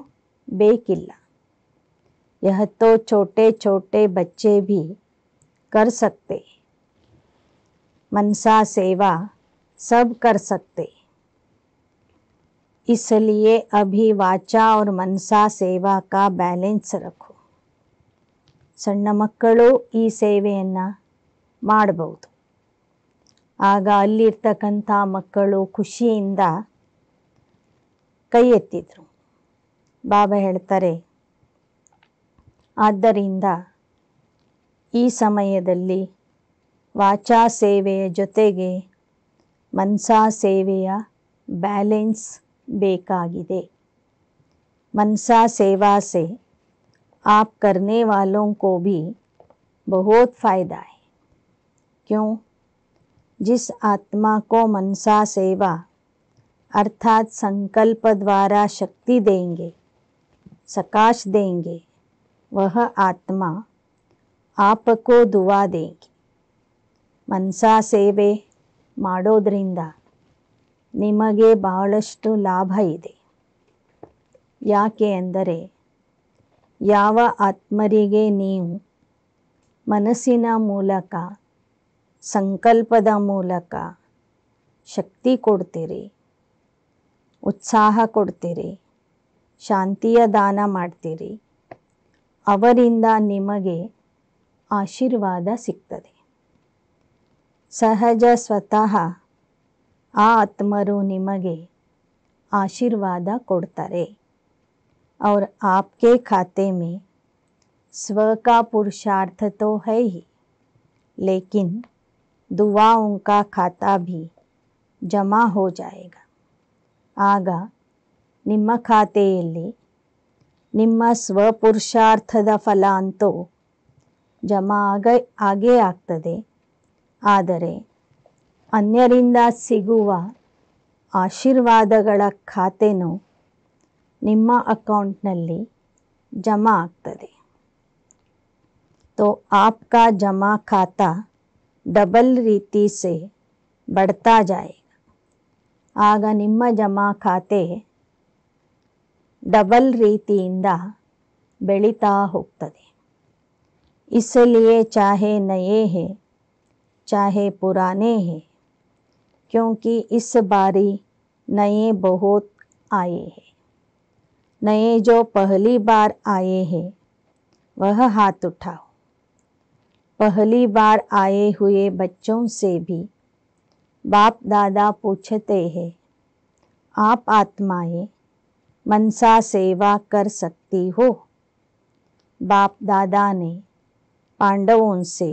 Speaker 1: ಬೇಕಿಲ್ಲ ಯಹತ್ತೋ ಛೋಟೆ ಛೋಟೆ ಬಚ್ಚೆ ಭಿ कर सकते मनसा सेवा सब कर सकते इसलिए अभी वाचा और मनसा ಸೇವಾ ಕಾ ಬ್ಯಾಲೆನ್ಸ್ ರಕು ಸಣ್ಣ ಮಕ್ಕಳು ಈ ಸೇವೆಯನ್ನು ಮಾಡಬಹುದು ಆಗ ಅಲ್ಲಿರ್ತಕ್ಕಂಥ ಮಕ್ಕಳು ಖುಷಿಯಿಂದ ಕೈ ಎತ್ತಿದ್ರು ಬಾಬಾ ಹೇಳ್ತಾರೆ ಆದ್ದರಿಂದ ಈ ಸಮಯದಲ್ಲಿ ವಾಚಾ ಸೇವೆಯ ಜೊತೆಗೆ ಮನಸಾ ಸೇವೆಯ ಬ್ಯಾಲೆನ್ಸ್ ಬೇಕಾಗಿದೆ मनसा सेवा से आप करने वालों को भी बहुत फ़ायदा है क्यों जिस आत्मा को मनसा सेवा अर्थात संकल्प द्वारा शक्ति देंगे सकाश देंगे वह आत्मा ಆಪಕೋ ದುವಾದೆ ಮನಸಾ ಸೇವೆ ಮಾಡೋದರಿಂದ ನಿಮಗೆ ಬಹಳಷ್ಟು ಲಾಭ ಇದೆ ಯಾಕೆ ಅಂದರೆ ಯಾವ ಆತ್ಮರಿಗೆ ನೀವು ಮನಸ್ಸಿನ ಮೂಲಕ ಸಂಕಲ್ಪದ ಮೂಲಕ ಶಕ್ತಿ ಕೊಡ್ತೀರಿ ಉತ್ಸಾಹ ಕೊಡ್ತೀರಿ ಶಾಂತಿಯ ದಾನ ಮಾಡ್ತೀರಿ ಅವರಿಂದ ನಿಮಗೆ ಆಶೀರ್ವಾದ ಸಿಗ್ತದೆ ಸಹಜ ಸ್ವತಃ ಆತ್ಮರು ನಿಮಗೆ ಆಶೀರ್ವಾದ ಕೊಡ್ತಾರೆ ಅವ್ರ ಆಪ್ಕೆ ಖಾತೆ ಮೇ ಸ್ವ ಪುರುಷಾರ್ಥ ತೋ ಹೈ ಲೇಕಿನ್ ही लेकिन दुआओं ಜಮಾ ಹೋ ಜಾಯೇಗ ಆಗ ನಿಮ್ಮ ಖಾತೆಯಲ್ಲಿ ನಿಮ್ಮ ಸ್ವಪುರುಷಾರ್ಥದ ಫಲ ಅಂತೂ ಜಮಾ ಆಗ ಆಗೇ ಆಗ್ತದೆ ಆದರೆ ಅನ್ಯರಿಂದ ಸಿಗುವ ಆಶೀರ್ವಾದಗಳ ಖಾತೆನೂ ನಿಮ್ಮ ಅಕೌಂಟ್ನಲ್ಲಿ ಜಮಾ ಆಗ್ತದೆ ತೋ ಆಪ್ಕಾ ಜಮಾ ಖಾತಾ ಡಬಲ್ ರೀತಿ ಸೆ ಬಡ್ತಾ ಜಾಯ ಆಗ ನಿಮ್ಮ ಜಮಾ ಖಾತೆ ಡಬಲ್ ರೀತಿಯಿಂದ ಬೆಳೀತಾ ಹೋಗ್ತದೆ इसलिए चाहे नए हैं चाहे पुराने हैं क्योंकि इस बारी नए बहुत आए हैं नए जो पहली बार आए हैं वह हाथ उठाओ पहली बार आए हुए बच्चों से भी बाप दादा पूछते हैं आप आत्माएं मनसा सेवा कर सकती हो बाप दादा ने पांडवों से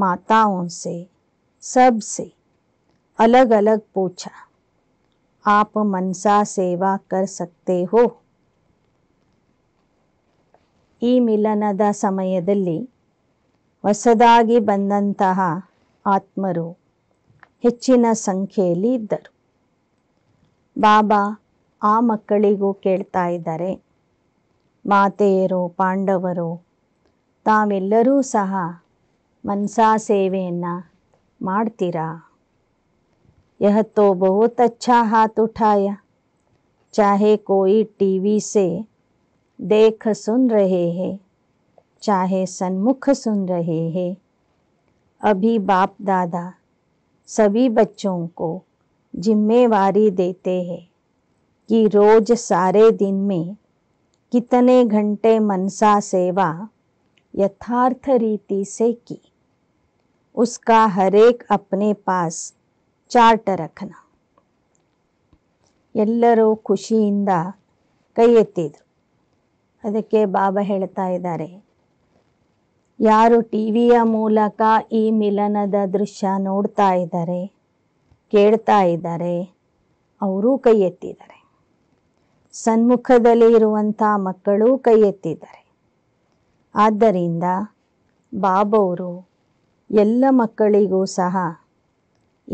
Speaker 1: माताओं से सब से अलग अलग पूछा आप मनसा सेवा कर सकते हो ಈ ಮಿಲನದ ಸಮಯದಲ್ಲಿ ಹೊಸದಾಗಿ ಬಂದಂತಹ ಆತ್ಮರು ಹೆಚ್ಚಿನ ಸಂಖ್ಯೆಯಲ್ಲಿ ಇದ್ದರು ಬಾಬಾ ಆ ಮಕ್ಕಳಿಗೂ ಕೇಳ್ತಾ ಇದ್ದಾರೆ ಮಾತೆಯರು ಪಾಂಡವರು ತಾವೆಲ್ಲರೂ ಸಹ ಮನ್ಸಾ ಸೇವೆಯನ್ನು ಮಾಡ್ತೀರಾ यह तो बहुत अच्छा हाथ उठाया चाहे कोई टीवी से देख सुन रहे हैं चाहे सन्मुख सुन रहे हैं अभी बाप दादा सभी बच्चों को जिम्मेवारी देते हैं कि रोज़ सारे दिन में कितने घंटे मनसा सेवा यथार्थ रीति से की उसका हरेक अपने ಪಾಸ್ ಚಾರ್ಟ್ ರಖನ ಎಲ್ಲರೂ ಖುಷಿಯಿಂದ ಕೈ ಎತ್ತಿದ್ರು ಅದಕ್ಕೆ ಬಾಬಾ ಹೇಳ್ತಾ ಇದ್ದಾರೆ ಯಾರು ಟಿ ವಿಯ ಮೂಲಕ ಈ ಮಿಲನದ ದೃಶ್ಯ ನೋಡ್ತಾ ಇದ್ದಾರೆ ಕೇಳ್ತಾ ಇದ್ದಾರೆ ಅವರೂ ಕೈ ಎತ್ತಿದ್ದಾರೆ ಸನ್ಮುಖದಲ್ಲಿ ಇರುವಂಥ ಮಕ್ಕಳು ಕೈ ಎತ್ತಿದ್ದಾರೆ ಆದ್ದರಿಂದ ಬಾಬವರು ಎಲ್ಲ ಮಕ್ಕಳಿಗೂ ಸಹ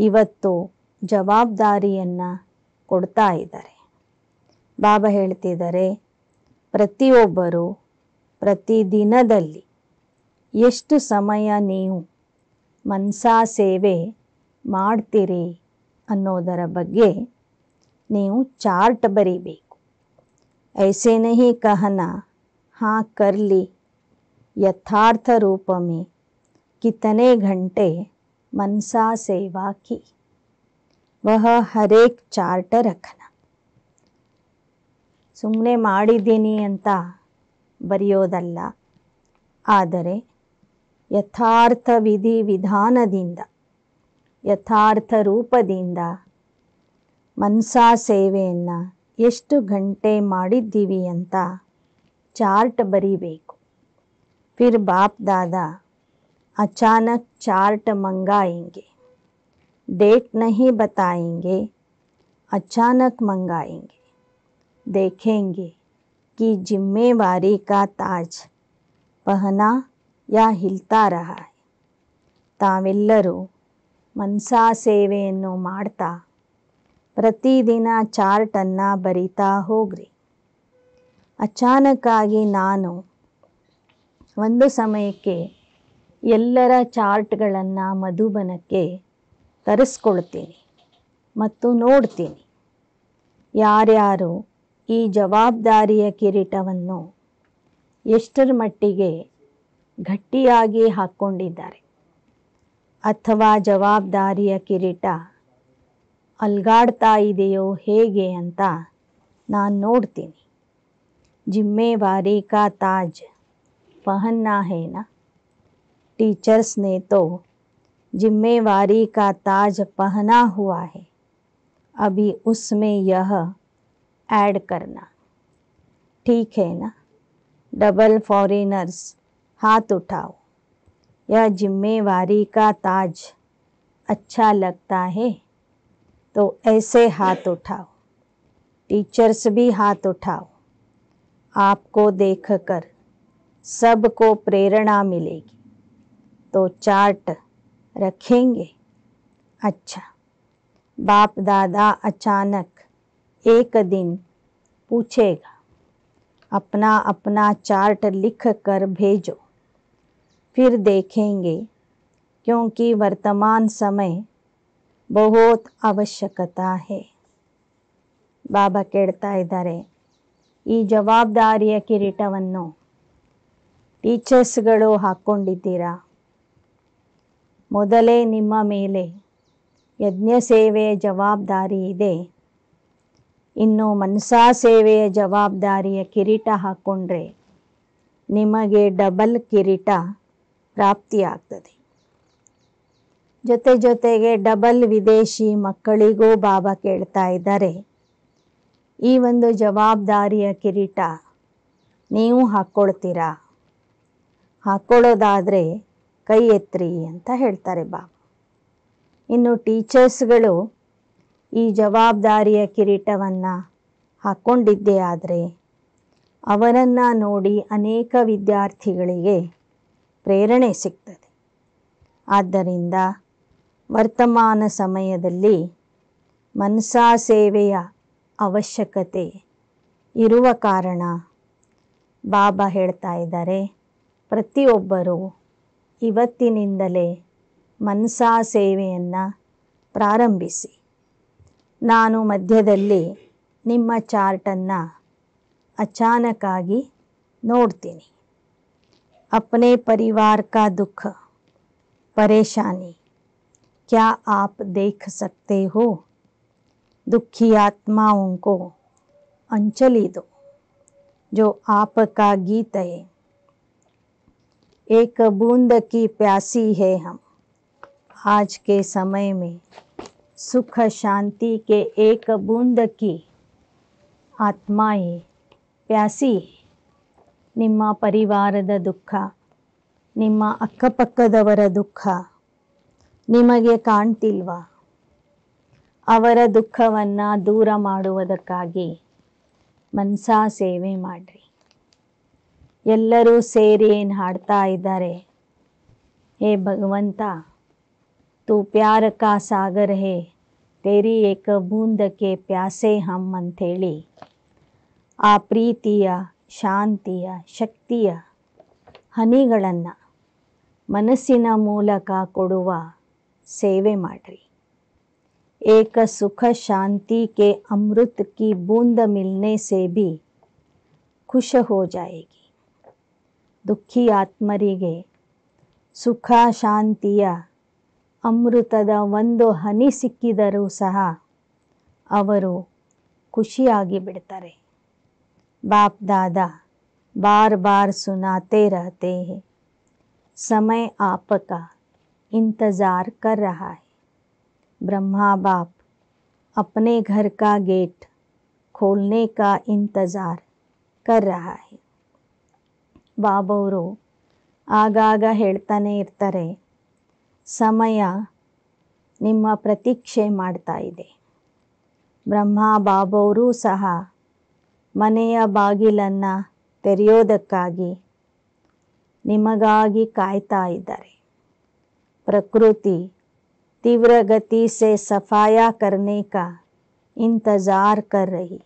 Speaker 1: ಇವತ್ತು ಜವಾಬ್ದಾರಿಯನ್ನು ಕೊಡ್ತಾ ಇದ್ದಾರೆ ಬಾಬಾ ಹೇಳ್ತಿದ್ದಾರೆ ಪ್ರತಿಯೊಬ್ಬರು ಪ್ರತಿದಿನದಲ್ಲಿ ಎಷ್ಟು ಸಮಯ ನೀವು ಮನಸಾ ಸೇವೆ ಮಾಡ್ತೀರಿ ಅನ್ನೋದರ ಬಗ್ಗೆ ನೀವು ಚಾರ್ಟ್ ಬರೀಬೇಕು ಐಸೇನಹಿ ಕಹನ ಹಾ ಕರ್ಲಿ ಯಥಾರ್ಥ रूप में कितने घंटे मनसा सेवा की वह हरेक चार्ट रखना ಸುಮ್ಮನೆ ಮಾಡಿದ್ದೀನಿ ಅಂತ ಬರೆಯೋದಲ್ಲ ಆದರೆ ಯಥಾರ್ಥ ವಿಧಿ ವಿಧಾನದಿಂದ ಯಥಾರ್ಥ ರೂಪದಿಂದ ಮನಸಾ ಸೇವೆಯನ್ನು ಎಷ್ಟು ಗಂಟೆ ಮಾಡಿದ್ದೀವಿ ಅಂತ ಚಾರ್ಟ್ ಬರೀಬೇಕು फिर बाप दादा अचानक चार्ट मंगाएंगे डेट नहीं बताएंगे अचानक मंगाएंगे देखेंगे कि जिम्मेवारी का ताज पहना या हिलता रहा है तावेलू मनसा सेवेनता प्रतिदिन चार्टन बरीता ಬರಿತಾ अचानक नानू ಒಂದು ಸಮಯಕ್ಕೆ ಎಲ್ಲರ ಚಾರ್ಟ್ಗಳನ್ನು ಮಧುಬನಕ್ಕೆ ತರಿಸ್ಕೊಳ್ತೀನಿ ಮತ್ತು ನೋಡ್ತೀನಿ ಯಾರ್ಯಾರು ಈ ಜವಾಬ್ದಾರಿಯ ಕಿರೀಟವನ್ನು ಎಷ್ಟರ ಮಟ್ಟಿಗೆ ಗಟ್ಟಿಯಾಗಿ ಹಾಕ್ಕೊಂಡಿದ್ದಾರೆ ಅಥವಾ ಜವಾಬ್ದಾರಿಯ ಕಿರೀಟ ಅಲ್ಗಾಡ್ತಾ ಇದೆಯೋ ಹೇಗೆ ಅಂತ ನಾನು ನೋಡ್ತೀನಿ ಜಿಮ್ಮೆವಾರಿ ಕಾ ತಾಜ್ पहनना है ना टीचर्स ने तो जिम्मेवारी का ताज पहना हुआ है अभी उसमें यह ऐड करना ठीक है ना डबल फॉरेनर्स हाथ उठाओ यह जिम्मेवारी का ताज अच्छा लगता है तो ऐसे हाथ उठाओ टीचर्स भी हाथ उठाओ आपको देखकर सबको प्रेरणा मिलेगी तो चार्ट रखेंगे अच्छा बाप दादा अचानक एक दिन पूछेगा अपना अपना चार्ट लिख कर भेजो फिर देखेंगे क्योंकि वर्तमान समय बहुत आवश्यकता है कहता इधर ಇದ್ದಾರೆ जवाबदारिया की ಕಿರೀಟವನ್ನು ಟೀಚರ್ಸ್ಗಳು ಹಾಕ್ಕೊಂಡಿದ್ದೀರಾ ಮೊದಲೇ ನಿಮ್ಮ ಮೇಲೆ ಯಜ್ಞ ಸೇವೆಯ ಜವಾಬ್ದಾರಿ ಇದೆ ಇನ್ನು ಮನಸಾ ಸೇವೆಯ ಜವಾಬ್ದಾರಿಯ ಕಿರೀಟ ಹಾಕ್ಕೊಂಡ್ರೆ ನಿಮಗೆ ಡಬಲ್ ಕಿರೀಟ ಪ್ರಾಪ್ತಿಯಾಗ್ತದೆ ಜೊತೆ ಜೊತೆಗೆ ಡಬಲ್ ವಿದೇಶಿ ಮಕ್ಕಳಿಗೂ ಬಾಬಾ ಕೇಳ್ತಾ ಇದ್ದಾರೆ ಈ ಒಂದು ಜವಾಬ್ದಾರಿಯ ಕಿರೀಟ ನೀವು ಹಾಕ್ಕೊಳ್ತೀರಾ ಹಾಕ್ಕೊಳ್ಳೋದಾದರೆ ಕೈ ಎತ್ತರಿ ಅಂತ ಹೇಳ್ತಾರೆ ಬಾಬಾ ಇನ್ನು ಟೀಚರ್ಸ್ಗಳು ಈ ಜವಾಬ್ದಾರಿಯ ಕಿರೀಟವನ್ನು ಹಾಕ್ಕೊಂಡಿದ್ದೇ ಆದರೆ ಅವರನ್ನು ನೋಡಿ ಅನೇಕ ವಿದ್ಯಾರ್ಥಿಗಳಿಗೆ ಪ್ರೇರಣೆ ಸಿಗ್ತದೆ ಆದ್ದರಿಂದ ವರ್ತಮಾನ ಸಮಯದಲ್ಲಿ ಮನಸಾ ಸೇವೆಯ ಅವಶ್ಯಕತೆ ಇರುವ ಕಾರಣ ಬಾಬಾ ಹೇಳ್ತಾ ಇದ್ದಾರೆ ಪ್ರತಿಯೊಬ್ಬರೂ ಇವತ್ತಿನಿಂದಲೇ ಮನಸಾ ಸೇವೆಯನ್ನು ಪ್ರಾರಂಭಿಸಿ ನಾನು ಮಧ್ಯದಲ್ಲಿ ನಿಮ್ಮ ಚಾರ್ಟನ್ನು ಅಚಾನಕ್ಕಾಗಿ ನೋಡ್ತೀನಿ अपने ಪರಿವಾರ ಕಾ ದುಃಖ ಪರೇಶಾನಿ ಕ್ಯಾ ಆಪ್ ದೇಖ सकते ಹೋ ದುಃಖಿ ಅಂಚಲಿದು को अंजलि दो एक बूंद की प्यासी है हम आज के समय में सुख शांति के एक बूंद की आत्माएं ಪ್ಯಾಸಿ ನಿಮ್ಮ ಪರಿವಾರದ ದುಃಖ ನಿಮ್ಮ ಅಕ್ಕಪಕ್ಕದವರ ದುಃಖ ನಿಮಗೆ ಕಾಣ್ತಿಲ್ವಾ ಅವರ ದುಃಖವನ್ನು ದೂರ ಮಾಡುವುದಕ್ಕಾಗಿ ಮನಸಾ ಸೇವೆ ಮಾಡಿರಿ ಎಲ್ಲರೂ ಸೇರಿ ಏನು ಹಾಡ್ತಾ ಇದ್ದಾರೆ ಹೇ ಭಗವಂತ ತೂ ಪ್ಯಾರ ಕಾ ಸಾಗರ ಹೇ ತೇರಿ ಏಕ ಬೂಂದಕ್ಕೆ ಪ್ಯಾಸೆ ಹಮ್ ಅಂಥೇಳಿ ಆ ಪ್ರೀತಿಯ ಶಾಂತಿಯ ಶಕ್ತಿಯ ಹನಿಗಳನ್ನು ಮನಸ್ಸಿನ ಮೂಲಕ ಕೊಡುವ ಸೇವೆ ಮಾಡ್ರಿ ಏಕ ಸುಖ ಶಾಂತಿ ಕೆ ಅಮೃತ ಕಿ ಬೂಂದ ಮಿಲ್ನೆ ಸೇಬಿ ಖುಷ ಹೋ ಜಾಯೇಗಿ ದುಃಖಿ ಆತ್ಮರಿಗೆ ಸುಖ ಶಾಂತಿಯ ಅಮೃತದ ಒಂದು ಹನಿ ಸಿಕ್ಕಿದರೂ ಸಹ ಅವರು ಖುಷಿಯಾಗಿ ಬಿಡ್ತಾರೆ ಬಾಪ್ ದಾದಾ ಬಾರ್ ಬಾರ್ ಸುನಾತೆ ರಹತೆ ಹೇ ಸಮಯ ಆಪಕ इंतज़ार कर रहा है ब्रह्मा बाप अपने घर का गेट खोलने का इंतज़ार कर रहा है ಬಾಬವರು ಆಗಾಗ ಹೇಳ್ತಾನೆ ಇರ್ತಾರೆ ಸಮಯ ನಿಮ್ಮ ಪ್ರತೀಕ್ಷೆ ಮಾಡ್ತಾ ಇದೆ ಬ್ರಹ್ಮ ಬಾಬವರೂ ಸಹ ಮನೆಯ ಬಾಗಿಲನ್ನು ತೆರೆಯೋದಕ್ಕಾಗಿ ನಿಮಗಾಗಿ ಕಾಯ್ತಾ ಇದ್ದಾರೆ ಪ್ರಕೃತಿ ತೀವ್ರಗತಿ ಸೆ ಸಫಾಯಾ ಕರ್ನೆ ಇಂತಜಾರ್ ಕರ್ ರಹಿ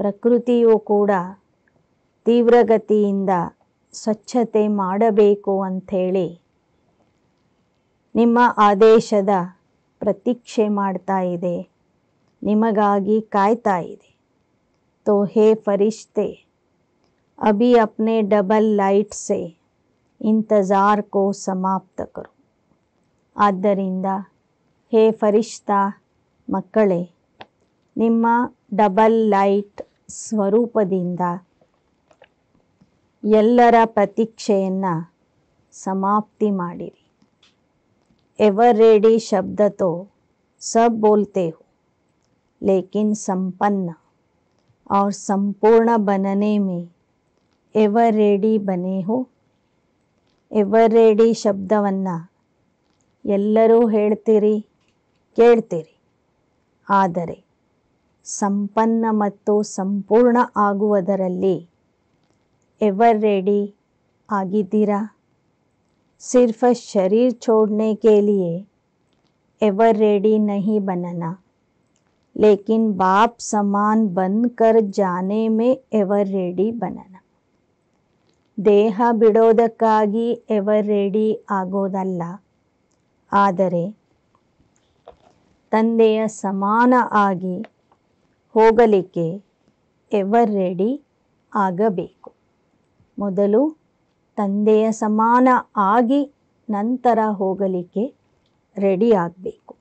Speaker 1: ಪ್ರಕೃತಿಯು ಕೂಡ ತೀವ್ರಗತಿಯಿಂದ ಸ್ವಚ್ಛತೆ ಮಾಡಬೇಕು ಅಂಥೇಳಿ ನಿಮ್ಮ ಆದೇಶದ ಪ್ರತೀಕ್ಷೆ ಮಾಡ್ತಾ ಇದೆ ನಿಮಗಾಗಿ ಕಾಯ್ತಾ ಇದೆ ತೋ ಹೇ ಫರಿಶ್ತೆ ಅಭಿ ಅಪ್ನೆ ಡಬಲ್ ಲೈಟ್ ಸೆ ಇಂತಜಾರ್ ಕೋ ಸಮಾಪ್ತ ಕರು ಆದ್ದರಿಂದ ಹೇ ಫರಿಶ್ತಾ ಮಕ್ಕಳೇ ನಿಮ್ಮ ಡಬಲ್ ಲೈಟ್ ಸ್ವರೂಪದಿಂದ ಎಲ್ಲರ ಪ್ರತೀಕ್ಷೆಯನ್ನು ಸಮಾಪ್ತಿ ಮಾಡಿರಿ ಎವರ್ ರೆಡಿ ತೋ ಸಬ್ ಬೋಲ್ತೆ ಹೋ ಲೇಕಿನ್ ಸಂಪನ್ನ ಅವ್ರ ಸಂಪೂರ್ಣ ಬನನೆ ಮೇ ಎವರ್ ರೆಡಿ ಬನೆ ಹೋ ಎವರ್ ರೆಡಿ ಶಬ್ದವನ್ನು ಎಲ್ಲರೂ ಹೇಳ್ತೀರಿ ಕೇಳ್ತೀರಿ ಆದರೆ ಸಂಪನ್ನ ಮತ್ತು ಸಂಪೂರ್ಣ ಆಗುವುದರಲ್ಲಿ एवर रेडी आगिदिरा सिर्फ शरीर छोड़ने के लिए एवर रेडी नहीं बनना लेकिन बाप समान बनकर जाने में एवर रेडी बनना देह ಬಿಡೋದಕ್ಕಾಗಿ एवर रेडी आगोद ಆದರೆ आगे ಸಮಾನ एवर रेडी आगे మదలు తందేయ సమాన ఆగి నంతర హోగలికే రెడీ ఆగబెకు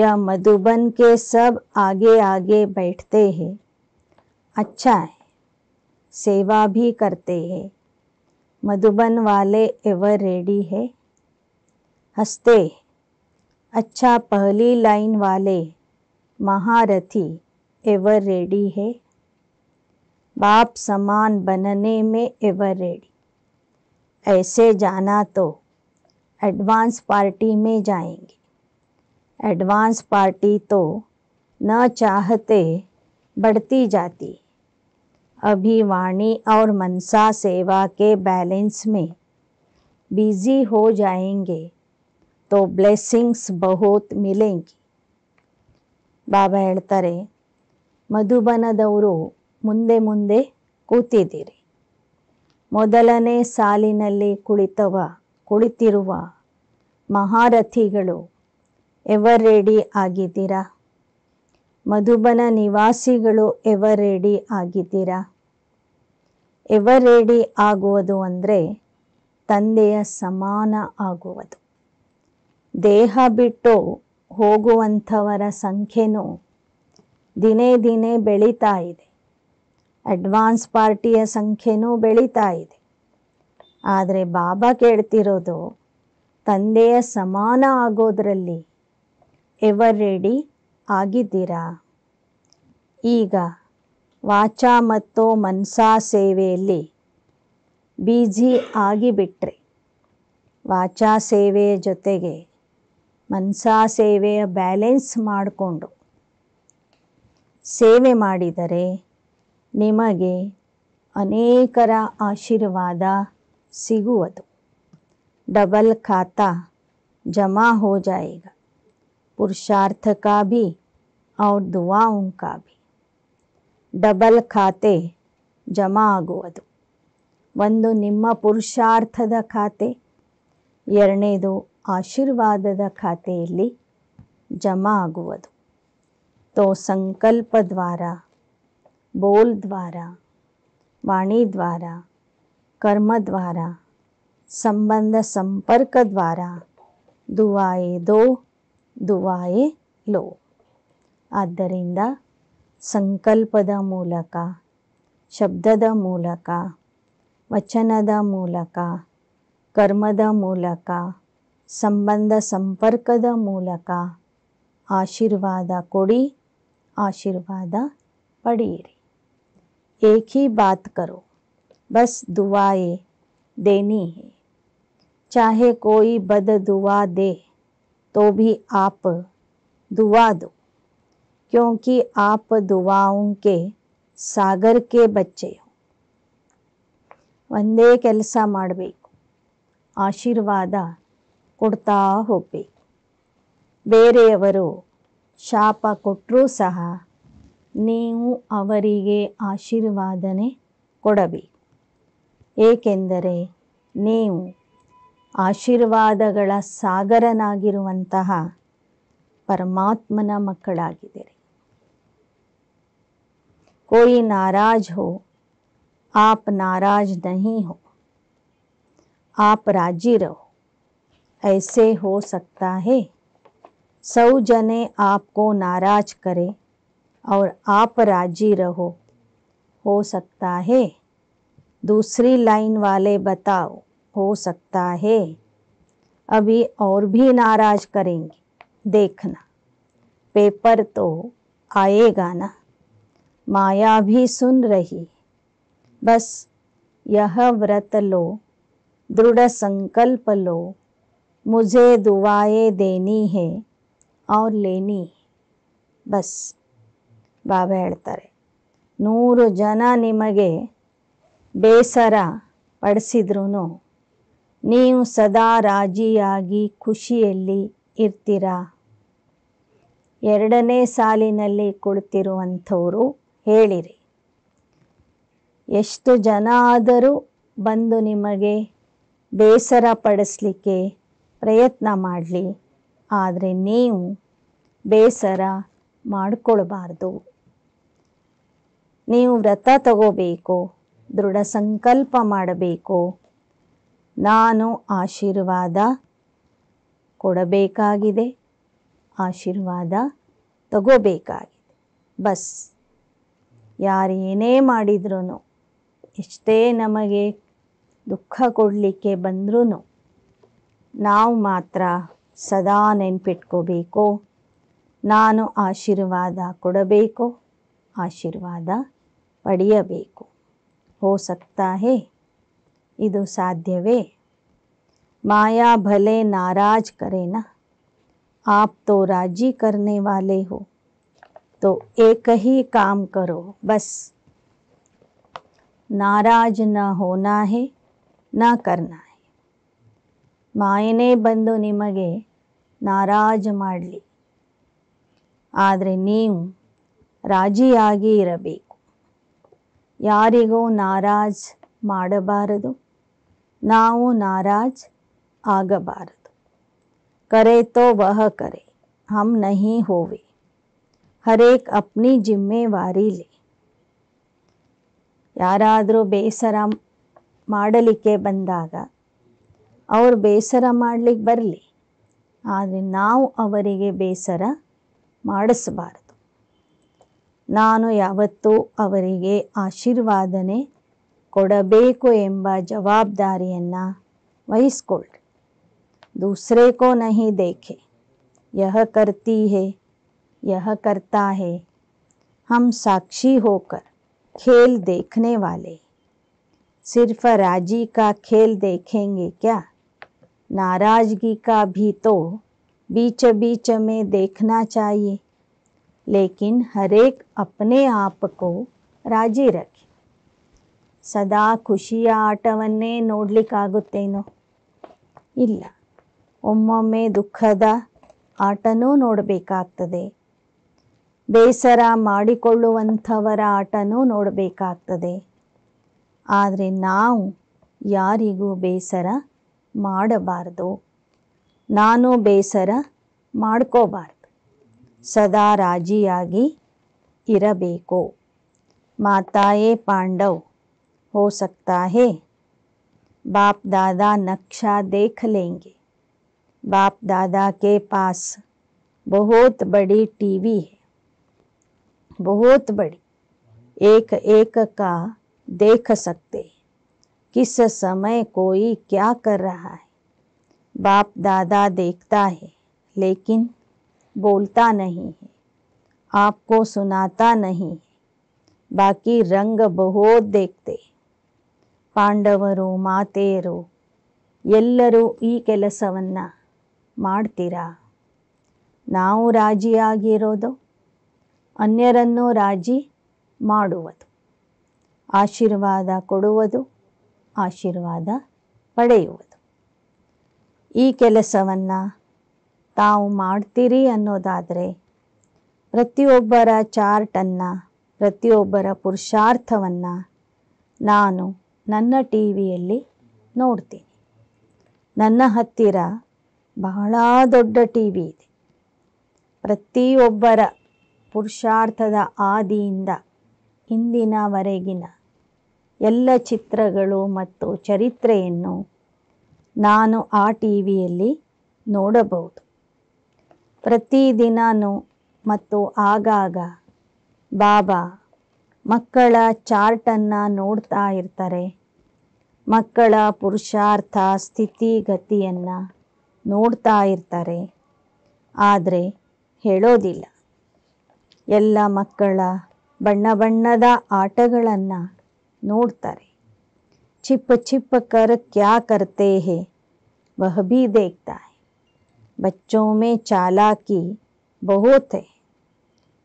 Speaker 1: య మధుబన్ కే సబ్ ఆగే ఆగే బైట్తే హే అచ్చా సేవా భీ కర్తే హే మధుబన్ wale ever ready హే హస్తే అచ్చా పహలీ లైన్ wale మహారతి ever ready హే बाप समान बनने में एवर रेडी ऐसे जाना तो एडवांस पार्टी में जाएंगे एडवांस पार्टी तो न चाहते बढ़ती जाती अभी वाणी और मनसा सेवा के बैलेंस में बिजी हो जाएंगे तो ब्लेसिंग्स बहुत मिलेंगी ಬಾಬಾ मधुबन ಮಧುಬನದವರು ಮುಂದೆ ಮುಂದೆ ಕೂತಿದ್ದೀರಿ ಮೊದಲನೇ ಸಾಲಿನಲ್ಲಿ ಕುಳಿತವ ಕುಳಿತಿರುವ ಮಹಾರಥಿಗಳು ಎವರ್ ರೆಡಿ ಆಗಿದ್ದೀರಾ ಮಧುಬನ ನಿವಾಸಿಗಳು ಎವರ್ ರೆಡಿ ಆಗಿದ್ದೀರಾ ಎವರ್ ರೆಡಿ ಆಗುವುದು ಅಂದರೆ ತಂದೆಯ ಸಮಾನ ಆಗುವುದು ದೇಹ ಬಿಟ್ಟು ಹೋಗುವಂಥವರ ಸಂಖ್ಯೆನೂ ದಿನೇ ದಿನೇ ಬೆಳೀತಾ ಇದೆ ಅಡ್ವಾನ್ಸ್ ಪಾರ್ಟಿಯ ಸಂಖ್ಯೆನೂ ಬೆಳೀತಾ ಇದೆ ಆದರೆ ಬಾಬಾ ಕೇಳ್ತಿರೋದು ತಂದೆಯ ಸಮಾನ ಆಗೋದ್ರಲ್ಲಿ ಎವರ್ ರೆಡಿ ಆಗಿದ್ದೀರಾ ಈಗ ವಾಚ ಮತ್ತು ಮನ್ಸಾ ಸೇವೆಯಲ್ಲಿ ಬಿಜಿ ಆಗಿಬಿಟ್ರೆ ವಾಚಾ ಸೇವೆಯ ಜೊತೆಗೆ ಮನ್ಸಾ ಸೇವೆಯ ಬ್ಯಾಲೆನ್ಸ್ ಮಾಡಿಕೊಂಡು ಸೇವೆ ಮಾಡಿದರೆ ನಿಮಗೆ ಅನೇಕರ ಆಶೀರ್ವಾದ ಸಿಗುವುದು ಡಬಲ್ ಖಾತ ಜಮಾ हो जाएगा पुरुषार्थ का ಔರ್ और ಡಬಲ್ ಖಾತೆ ಜಮಾ ಆಗುವುದು ಒಂದು ನಿಮ್ಮ ಪುರುಷಾರ್ಥದ ಖಾತೆ ಎರಡನೇದು ಆಶೀರ್ವಾದದ ಖಾತೆಯಲ್ಲಿ ಜಮಾ ಆಗುವುದು ತೋ ಸಂಕಲ್ಪ ದ್ವಾರ ಬೋಲ್ ದ್ವಾರ ವಾಣಿ ದ್ವಾರ ಕರ್ಮದ್ವಾರ ಸಂಬಂಧ ಸಂಪರ್ಕ ದ್ವಾರ દ્વારા ದುವಾಯೆ ದೋ ದುವಾಯೆ ಲೋ ಆದ್ದರಿಂದ ಸಂಕಲ್ಪದ ಮೂಲಕ ಶಬ್ದದ ಮೂಲಕ ವಚನದ ಮೂಲಕ ಕರ್ಮದ ಮೂಲಕ ಸಂಬಂಧ ಸಂಪರ್ಕದ ಮೂಲಕ ಆಶೀರ್ವಾದ ಕೊಡಿ ಆಶೀರ್ವಾದ ಪಡೆಯಿರಿ एक ही बात करो बस दुआएं देनी है चाहे कोई बद दुआ दे तो भी आप दुआ दो क्योंकि आप दुआओं के सागर के बच्चे हो वंदे कैलसा ಮಾಡಬೇಕು आशीर्वाद ಕೊಡ್ತಾ ಹೋಗಬೇಕು ಬೇರೆಯವರು ಶಾಪ ಕೊಟ್ಟರೂ ನೀವು ಅವರಿಗೆ ಆಶೀರ್ವಾದನೆ ಕೊಡಬೇಕು ಏಕೆಂದರೆ ನೀವು ಆಶೀರ್ವಾದಗಳ ಸಾಗರನಾಗಿರುವಂತಹ परमात्मन ಮಕ್ಕಳಾಗಿದ್ದೀರಿ कोई नाराज हो आप नाराज नहीं हो आप राजी रहो ऐसे हो सकता है सौ जने आपको नाराज करें और आप राजी रहो हो सकता है दूसरी लाइन वाले बताओ हो सकता है अभी और भी नाराज करेंगे देखना पेपर तो आएगा ना माया भी सुन रही बस यह व्रत लो दृढ़ संकल्प लो मुझे दुआएं देनी है और लेनी बस ಬಾಬಾ ಹೇಳ್ತಾರೆ ನೂರು ಜನ ನಿಮಗೆ ಬೇಸರ ಪಡಿಸಿದ್ರೂ ನೀವು ಸದಾ ರಾಜಿಯಾಗಿ ಖುಷಿಯಲ್ಲಿ ಇರ್ತೀರ ಎರಡನೇ ಸಾಲಿನಲ್ಲಿ ಕುಳಿತಿರುವಂಥವರು ಹೇಳಿರಿ ಎಷ್ಟು ಜನ ಆದರೂ ಬಂದು ನಿಮಗೆ ಬೇಸರ ಪಡಿಸ್ಲಿಕ್ಕೆ ಪ್ರಯತ್ನ ಮಾಡಲಿ ಆದರೆ ನೀವು ಬೇಸರ ಮಾಡಿಕೊಳ್ಬಾರ್ದು ನೀವು ವ್ರತ ತಗೋಬೇಕು ದೃಢ ಸಂಕಲ್ಪ ಮಾಡಬೇಕು ನಾನು ಆಶೀರ್ವಾದ ಕೊಡಬೇಕಾಗಿದೆ ಆಶೀರ್ವಾದ ತಗೋಬೇಕಾಗಿದೆ ಬಸ್ ಯಾರು ಏನೇ ಮಾಡಿದ್ರೂ ಎಷ್ಟೇ ನಮಗೆ ದುಃಖ ಕೊಡಲಿಕ್ಕೆ ಬಂದ್ರೂ ನಾವು ಮಾತ್ರ ಸದಾ ನೆನ್ಪಿಟ್ಕೋಬೇಕು ನಾನು ಆಶೀರ್ವಾದ ಕೊಡಬೇಕು ಆಶೀರ್ವಾದ ಪಡೆಯಬೇಕು ಹೋ सकता है ಇದು ಸಾಧ್ಯವೇ माया भले नाराज करे ना आप तो राजी करने वाले हो तो एक ही काम करो बस नाराज न ना होना है न करना है बंद ಬಂದು ನಿಮಗೆ ನಾರಾಜ ಮಾಡಲಿ ಆದರೆ ನೀವು ರಾಜಿಯಾಗಿ ಇರಬೇಕು ಯಾರಿಗೂ ನಾರಾಜ್ ಮಾಡಬಾರದು ನಾವು ನಾರಾಜ್ ಆಗಬಾರದು ಕರೆ ತೋ ವಹ ಕರೆ ಹಮ್ ನಹಿ होवे ಹರೇಕ್ ಅಪ್ನಿ ಜಿಮ್ಮೆವಾರಿಲಿ ಯಾರಾದರೂ ಬೇಸರ ಮಾಡಲಿಕ್ಕೆ ಬಂದಾಗ ಅವ್ರು ಬೇಸರ ಮಾಡಲಿಕ್ಕೆ ಬರಲಿ ಆದರೆ ನಾವು ಅವರಿಗೆ ಬೇಸರ ಮಾಡಿಸಬಾರ್ದು ನಾನು ಯಾವತ್ತೂ ಅವರಿಗೆ को ಕೊಡಬೇಕು ಎಂಬ ಜವಾಬ್ದಾರಿಯನ್ನು ವಹಿಸ್ಕೊಳ್ಳಿ दूसरे को नहीं देखे यह करती है यह करता है हम साक्षी होकर खेल देखने वाले सिर्फ राजी का खेल देखेंगे क्या नाराजगी का भी तो बीच बीच में देखना चाहिए लेकिन हरेक अपने आप को ರಾಜಿ ರಕ್ಷಿ ಸದಾ ಖುಷಿಯ ಆಟವನ್ನೇ ನೋಡಲಿಕ್ಕಾಗುತ್ತೇನೋ ಇಲ್ಲ ಒಮ್ಮೊಮ್ಮೆ ದುಃಖದ ಆಟನೂ ನೋಡಬೇಕಾಗ್ತದೆ ಬೇಸರ ಮಾಡಿಕೊಳ್ಳುವಂಥವರ ಆಟನೂ ನೋಡಬೇಕಾಗ್ತದೆ ಆದರೆ ನಾವು ಯಾರಿಗೂ ಬೇಸರ ಮಾಡಬಾರದು ನಾನು ಬೇಸರ ಮಾಡ್ಕೋಬಾರ್ದು सदा राजी ಇರಬೇಕು माताए पांडव हो सकता है बाप दादा नक्शा देख लेंगे बाप दादा के पास बहुत बड़ी टीवी है बहुत बड़ी एक एक का देख सकते किस समय कोई क्या कर रहा है बाप दादा देखता है लेकिन बोलता नहीं है आपको सुनाता नहीं है बाकी रंग बहुत देखते ಪಾಂಡವರು ಮಾತೆಯರು ಎಲ್ಲರೂ ಈ ಕೆಲಸವನ್ನು ಮಾಡ್ತೀರಾ ನಾವು ರಾಜಿಯಾಗಿರೋದು ಅನ್ಯರನ್ನು ರಾಜಿ ಮಾಡುವುದು ಆಶೀರ್ವಾದ ಕೊಡುವುದು ಆಶೀರ್ವಾದ ಪಡೆಯುವುದು ಈ ಕೆಲಸವನ್ನು ತಾವು ಮಾಡ್ತೀರಿ ಅನ್ನೋದಾದರೆ ಪ್ರತಿಯೊಬ್ಬರ ಚಾರ್ಟನ್ನು ಪ್ರತಿಯೊಬ್ಬರ ಪುರುಷಾರ್ಥವನ್ನು ನಾನು ನನ್ನ ಟಿ ವಿಯಲ್ಲಿ ನೋಡ್ತೀನಿ ನನ್ನ ಹತ್ತಿರ ಬಹಳ ದೊಡ್ಡ ಟಿ ವಿ ಇದೆ ಪ್ರತಿಯೊಬ್ಬರ ಪುರುಷಾರ್ಥದ ಆದಿಯಿಂದ ಇಂದಿನವರೆಗಿನ ಎಲ್ಲ ಚಿತ್ರಗಳು ಮತ್ತು ಚರಿತ್ರೆಯನ್ನು ನಾನು ಆ ಟಿ ವಿಯಲ್ಲಿ ನೋಡಬಹುದು ಪ್ರತಿದಿನ ಮತ್ತು ಆಗಾಗ ಬಾಬಾ ಮಕ್ಕಳ ಚಾರ್ಟನ್ನು ನೋಡ್ತಾ ಇರ್ತಾರೆ ಮಕ್ಕಳ ಪುರುಷಾರ್ಥ ಸ್ಥಿತಿಗತಿಯನ್ನು ನೋಡ್ತಾ ಇರ್ತಾರೆ ಆದರೆ ಹೇಳೋದಿಲ್ಲ ಎಲ್ಲ ಮಕ್ಕಳ ಬಣ್ಣ ಬಣ್ಣದ ಆಟಗಳನ್ನು ನೋಡ್ತಾರೆ ಚಿಪ್ಪ ಚಿಪ್ಪ ಕರ್ ಕ್ಯಾ ಕರ್ತೇ ಹೇ ವಹ ದೇಖ್ತಾ बच्चों में चालाकी बहुत है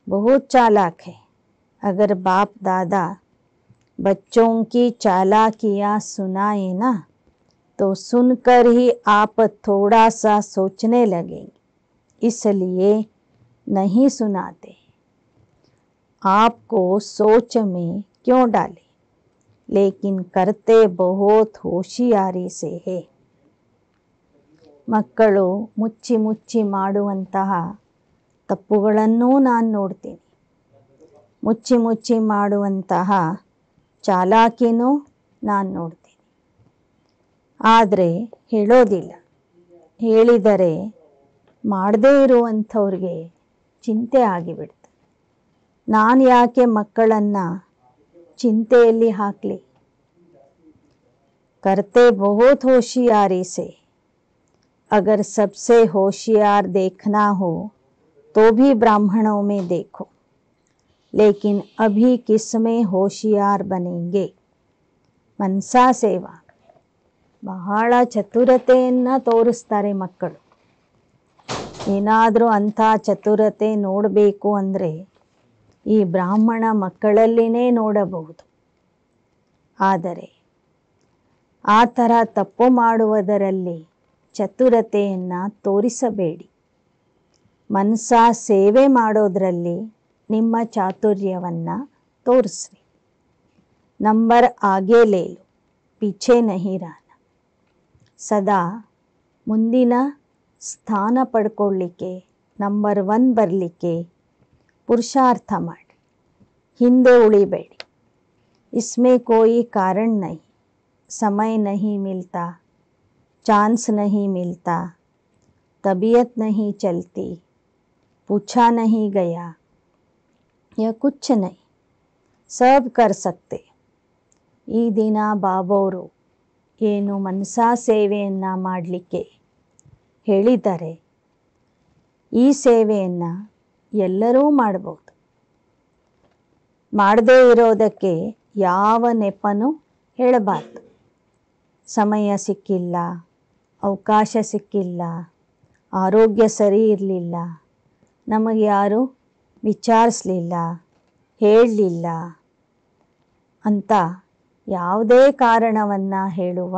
Speaker 1: बहुत चालाक है अगर बाप दादा बच्चों की चालाकियाँ सुनाए ना तो सुनकर ही आप थोड़ा सा सोचने लगेंगे इसलिए नहीं सुनाते आपको सोच में क्यों डाले लेकिन करते बहुत होशियारी से है ಮಕ್ಕಳು ಮುಚ್ಚಿ ಮುಚ್ಚಿ ಮಾಡುವಂತಹ ತಪ್ಪುಗಳನ್ನೂ ನಾನು ನೋಡ್ತೀನಿ ಮುಚ್ಚಿ ಮುಚ್ಚಿ ಮಾಡುವಂತಹ ಚಾಲಾಕಿನೂ ನಾನು ನೋಡ್ತೀನಿ ಆದರೆ ಹೇಳೋದಿಲ್ಲ ಹೇಳಿದರೆ ಮಾಡದೇ ಇರುವಂಥವ್ರಿಗೆ ಚಿಂತೆ ಆಗಿಬಿಡ್ತು ನಾನು ಯಾಕೆ ಮಕ್ಕಳನ್ನು ಚಿಂತೆಯಲ್ಲಿ ಹಾಕಲಿ ಕರ್ತೆ ಬಹುತ್ ಹೋಶಿಯಾರಿ अगर सबसे होशियार देखना हो तो भी ब्राह्मणों में देखो लेकिन अभी किस में होशियार बनेंगे ಮನಸಾ ಸೇವಾ ಬಹಳ ಚತುರತೆಯನ್ನು ತೋರಿಸ್ತಾರೆ ಮಕ್ಕಳು ಏನಾದರೂ ಅಂಥ ಚತುರತೆ ನೋಡಬೇಕು ಅಂದರೆ ಈ ಬ್ರಾಹ್ಮಣ ಮಕ್ಕಳಲ್ಲಿನೇ ನೋಡಬಹುದು ಆದರೆ ಆ ಥರ ತಪ್ಪು ಮಾಡುವುದರಲ್ಲಿ ಚತುರತೆಯನ್ನು ತೋರಿಸಬೇಡಿ ಮನಸ ಸೇವೆ ಮಾಡೋದರಲ್ಲಿ ನಿಮ್ಮ ಚಾತುರ್ಯವನ್ನು ತೋರಿಸ್ರಿ ನಂಬರ್ ಆಗೇಲೇಲು ಲೇಲು ಪಿಛೆ ನಹಿರಾನ ಸದಾ ಮುಂದಿನ ಸ್ಥಾನ ಪಡ್ಕೊಳ್ಳಿಕ್ಕೆ ನಂಬರ್ ಒನ್ ಬರಲಿಕ್ಕೆ ಪುರುಷಾರ್ಥ ಮಾಡಿ ಹಿಂದೆ ಉಳಿಬೇಡಿ ಇಸ್ಮೆ ಕೋಯಿ ಕಾರಣ ನಹಿ ಸಮಯ ನಹಿ ಮಿಲ್ತಾ चांस नहीं मिलता तबीयत नहीं चलती पूछा नहीं गया ಯ कुछ नहीं सब कर सकते ಈ ದಿನ ಬಾಬೋರು ಏನು ಮನಸಾ ಸೇವೆಯನ್ನು ಮಾಡಲಿಕ್ಕೆ ಹೇಳಿದ್ದಾರೆ ಈ ಸೇವೆಯನ್ನು ಎಲ್ಲರೂ ಮಾಡ್ಬೋದು ಮಾಡದೇ ಇರೋದಕ್ಕೆ ಯಾವ ನೆಪನೂ ಹೇಳಬಾರ್ದು ಸಮಯ ಸಿಕ್ಕಿಲ್ಲ ಅವಕಾಶ ಸಿಕ್ಕಿಲ್ಲ ಆರೋಗ್ಯ ಸರಿ ಇರಲಿಲ್ಲ ನಮಗೆ ಯಾರು ವಿಚಾರಿಸಲಿಲ್ಲ ಹೇಳಲಿಲ್ಲ ಅಂತ ಯಾವುದೇ ಕಾರಣವನ್ನು ಹೇಳುವ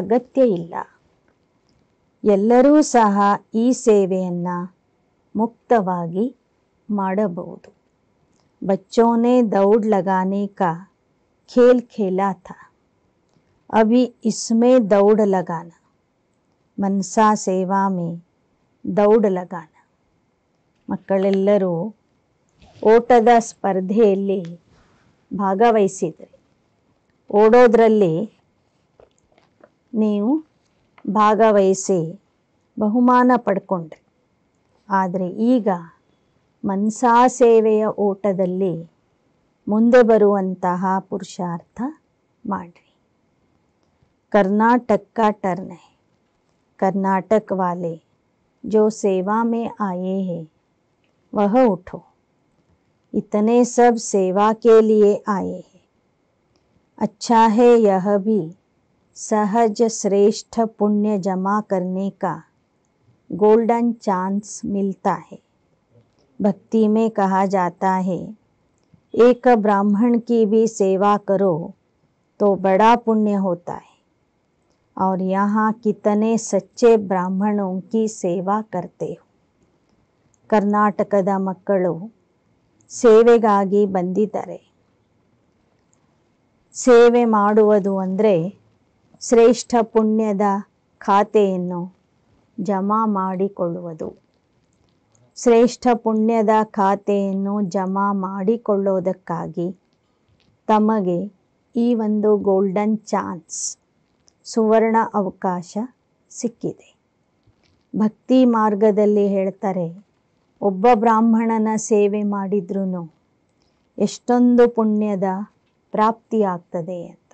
Speaker 1: ಅಗತ್ಯ ಇಲ್ಲ ಎಲ್ಲರೂ ಸಹ ಈ ಸೇವೆಯನ್ನು ಮುಕ್ತವಾಗಿ ಮಾಡಬಹುದು ಬಚ್ಚೋನೆ ದೌಡ್ ಲಗಾನೆ ಕಾ ಖೇಲ್ ಖೇಲಾ ಥಾ ಅಭಿ ಇಸ್ಮೇ ದೌಡ್ ಲಗಾನಾ ಮನ್ಸಾ ಸೇವಾಮಿ ದೌಡಲಗಾನ ಮಕ್ಕಳೆಲ್ಲರೂ ಓಟದ ಸ್ಪರ್ಧೆಯಲ್ಲಿ ಭಾಗವಹಿಸಿದ್ರಿ ಓಡೋದ್ರಲ್ಲಿ ನೀವು ಭಾಗವಹಿಸಿ ಬಹುಮಾನ ಪಡ್ಕೊಂಡ್ರಿ ಆದರೆ ಈಗ ಮನ್ಸಾ ಸೇವೆಯ ಓಟದಲ್ಲಿ ಮುಂದೆ ಬರುವಂತಹ ಪುರುಷಾರ್ಥ ಮಾಡಿರಿ ಕರ್ನಾಟಕ ಟರ್ನೆ कर्नाटक वाले जो सेवा में आए हैं वह उठो इतने सब सेवा के लिए आए हैं अच्छा है यह भी सहज श्रेष्ठ पुण्य जमा करने का गोल्डन चांस मिलता है भक्ति में कहा जाता है एक ब्राह्मण की भी सेवा करो तो बड़ा पुण्य होता है और यहाँ कितने ಸಚ್ಚೆ ಬ್ರಾಹ್ಮಣೋಂಕಿ सेवा ಸೇವಾ हो ಕರ್ನಾಟಕದ ಮಕ್ಕಳು ಸೇವೆಗಾಗಿ ಬಂದಿದ್ದಾರೆ ಸೇವೆ ಮಾಡುವುದು ಅಂದರೆ ಶ್ರೇಷ್ಠ ಪುಣ್ಯದ ಖಾತೆಯನ್ನು ಜಮಾ ಮಾಡಿಕೊಳ್ಳುವುದು ಶ್ರೇಷ್ಠ ಪುಣ್ಯದ ಖಾತೆಯನ್ನು ಜಮಾ ಮಾಡಿಕೊಳ್ಳೋದಕ್ಕಾಗಿ ತಮಗೆ ಈ ಒಂದು ಗೋಲ್ಡನ್ ಚಾನ್ಸ್ ಸುವರ್ಣ ಅವಕಾಶ ಸಿಕ್ಕಿದೆ ಭಕ್ತಿ ಮಾರ್ಗದಲ್ಲಿ ಹೇಳ್ತಾರೆ ಒಬ್ಬ ಬ್ರಾಹ್ಮಣನ ಸೇವೆ ಮಾಡಿದ್ರೂ ಎಷ್ಟೊಂದು ಪುಣ್ಯದ ಪ್ರಾಪ್ತಿಯಾಗ್ತದೆ ಅಂತ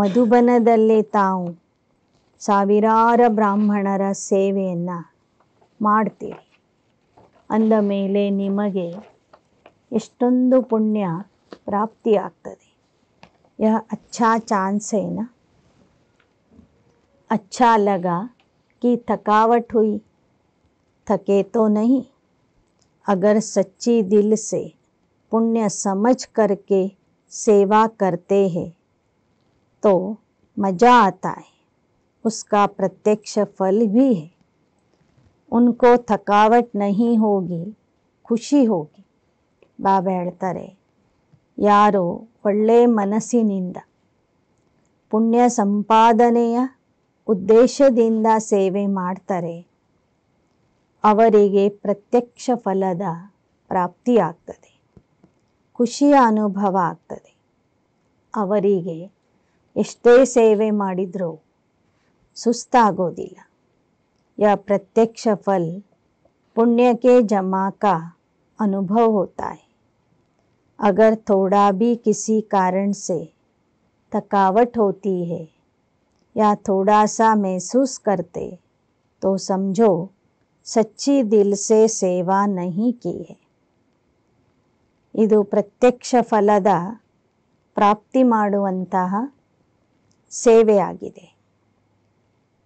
Speaker 1: ಮಧುಬನದಲ್ಲಿ ತಾವು ಸಾವಿರಾರು ಬ್ರಾಹ್ಮಣರ ಸೇವೆಯನ್ನು ಮಾಡ್ತೀರಿ ಅಂದ ಮೇಲೆ ನಿಮಗೆ ಎಷ್ಟೊಂದು ಪುಣ್ಯ ಪ್ರಾಪ್ತಿಯಾಗ್ತದೆ ಯಹ ಅಚ್ಚಾ ಚಾನ್ಸೇನ अच्छा लगा कि थकावट हुई थके तो नहीं अगर सच्ची दिल से पुण्य समझ करके सेवा करते हैं तो मज़ा आता है उसका प्रत्यक्ष फल भी है उनको थकावट नहीं होगी ಖುಷಿ ಹೋಗಿ ಬಾಬಾ ಹೇಳ್ತಾರೆ ಯಾರು ಒಳ್ಳೆಯ पुण्य ಪುಣ್ಯ या ಉದ್ದೇಶದಿಂದ ಸೇವೆ ಮಾಡ್ತಾರೆ ಅವರಿಗೆ ಪ್ರತ್ಯಕ್ಷ ಫಲದ ಪ್ರಾಪ್ತಿಯಾಗ್ತದೆ ಖುಷಿಯ ಅನುಭವ ಆಗ್ತದೆ ಅವರಿಗೆ ಎಷ್ಟೇ ಸೇವೆ ಮಾಡಿದರೂ ಸುಸ್ತಾಗೋದಿಲ್ಲ ಯಾ ಪ್ರತ್ಯಕ್ಷ ಫಲ್ ಪುಣ್ಯಕ್ಕೆ ಜಮಾ ಅನುಭವ ಅನುಭವ अनुभव ಥೋಡಾ है अगर थोड़ा भी किसी कारण से या थोड़ा सा महसूस करते तो समझो ದಿಲ್ಸೆ ಸೇವಾ ನಹಿ की ಇದು ಪ್ರತ್ಯಕ್ಷ ಫಲದ ಪ್ರಾಪ್ತಿ ಮಾಡುವಂತಹ ಸೇವೆಯಾಗಿದೆ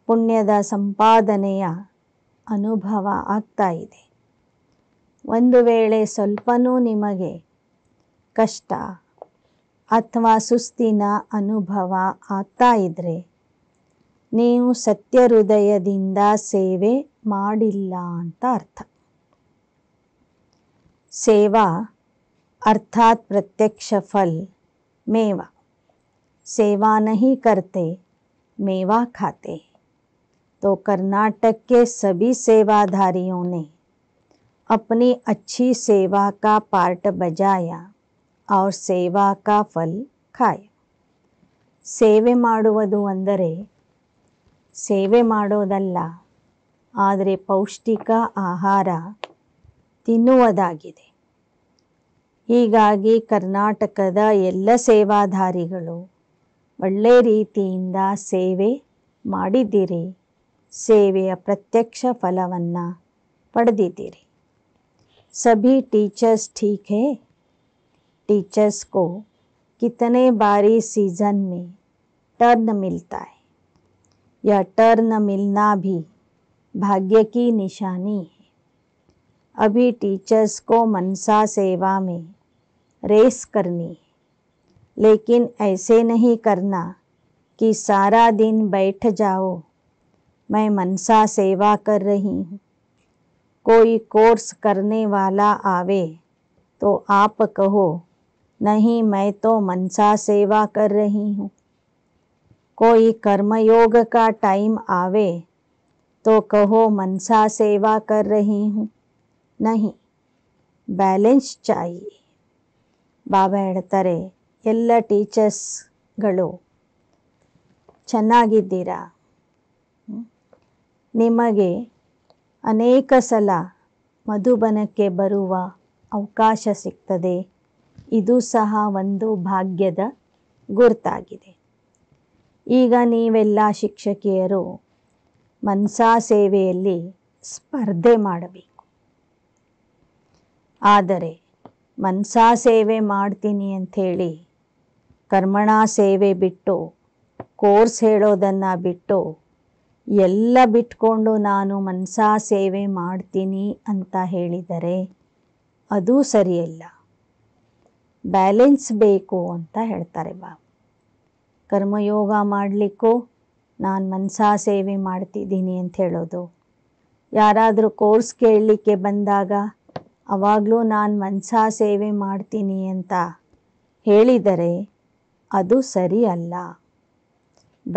Speaker 1: ಪುಣ್ಯದ ಸಂಪಾದನೆಯ ಅನುಭವ ಆಗ್ತಾ ಇದೆ ಒಂದು ವೇಳೆ ಸ್ವಲ್ಪನೂ ನಿಮಗೆ ಕಷ್ಟ ಅಥವಾ ಸುಸ್ತಿನ ಅನುಭವ ಆಗ್ತಾ ಇದ್ದರೆ ನೀವು ಸತ್ಯ ಹೃದಯದಿಂದ ಸೇವೆ ಮಾಡಿಲ್ಲ ಅಂತ ಅರ್ಥ ಸೇವಾ अर्थात प्रत्यक्ष फल मेवा सेवा नहीं करते मेवा खाते तो कर्नाटक के सभी सेवाधारियों ने अपनी अच्छी सेवा का पार्ट बजाया और सेवा का फल खाया ಸೇವೆ ಮಾಡುವುದು ಅಂದರೆ ಸೇವೆ ಮಾಡೋದಲ್ಲ ಆದರೆ ಪೌಷ್ಟಿಕ ಆಹಾರ ತಿನ್ನುವುದಾಗಿದೆ ಹೀಗಾಗಿ ಕರ್ನಾಟಕದ ಎಲ್ಲ ಸೇವಾಧಾರಿಗಳು ಒಳ್ಳೆ ರೀತಿಯಿಂದ ಸೇವೆ ಮಾಡಿದ್ದೀರಿ ಸೇವೆಯ ಪ್ರತ್ಯಕ್ಷ ಫಲವನ್ನು ಪಡೆದಿದ್ದೀರಿ ಸಭಿ ಟೀಚರ್ಸ್ ಠೀಕ್ ಹೇ ಟೀಚರ್ಸ್ ಕಿತನೆ कितने बारी सीजन में या टर्न मिलना भी भाग्य की निशानी है अभी टीचर्स को मनसा सेवा में रेस करनी है लेकिन ऐसे नहीं करना कि सारा दिन बैठ जाओ मैं मनसा सेवा कर रही हूँ कोई कोर्स करने वाला आवे तो आप कहो नहीं मैं तो मनसा सेवा कर रही हूँ कोई कर्मयोग का टाइम आवे तो कहो मनसा सेवा कर रही हूँ नहीं ಬ್ಯಾಲೆನ್ಸ್ ಚಾಯಿ ಬಾಬಾ ಹೇಳ್ತಾರೆ ಎಲ್ಲ ಟೀಚರ್ಸ್ಗಳು ಚೆನ್ನಾಗಿದ್ದೀರಾ ನಿಮಗೆ ಅನೇಕ ಸಲ ಮಧುಬನಕ್ಕೆ ಬರುವ ಅವಕಾಶ ಸಿಗ್ತದೆ ಇದು ಸಹ ಒಂದು ಭಾಗ್ಯದ ಗುರ್ತಾಗಿದೆ ಈಗ ನೀವೆಲ್ಲ ಶಿಕ್ಷಕಿಯರು ಮನ್ಸಾ ಸೇವೆಯಲ್ಲಿ ಸ್ಪರ್ಧೆ ಮಾಡಬೇಕು ಆದರೆ ಮನ್ಸಾ ಸೇವೆ ಮಾಡ್ತೀನಿ ಅಂಥೇಳಿ ಕರ್ಮಣ ಸೇವೆ ಬಿಟ್ಟು ಕೋರ್ಸ್ ಹೇಳೋದನ್ನು ಬಿಟ್ಟು ಎಲ್ಲ ಬಿಟ್ಕೊಂಡು ನಾನು ಮನ್ಸಾ ಸೇವೆ ಮಾಡ್ತೀನಿ ಅಂತ ಹೇಳಿದರೆ ಅದು ಸರಿಯಲ್ಲ ಬ್ಯಾಲೆನ್ಸ್ ಬೇಕು ಅಂತ ಹೇಳ್ತಾರೆ ಬಾಬು ಕರ್ಮಯೋಗ ಮಾಡಲಿಕ್ಕೂ ನಾನು ಮನಸಾ ಸೇವೆ ಮಾಡ್ತಿದ್ದೀನಿ ಅಂತ ಹೇಳೋದು ಯಾರಾದರೂ ಕೋರ್ಸ್ ಕೇಳಲಿಕ್ಕೆ ಬಂದಾಗ ಅವಾಗಲೂ ನಾನು ಮನಸಾ ಸೇವೆ ಮಾಡ್ತೀನಿ ಅಂತ ಹೇಳಿದರೆ ಅದು ಸರಿ ಅಲ್ಲ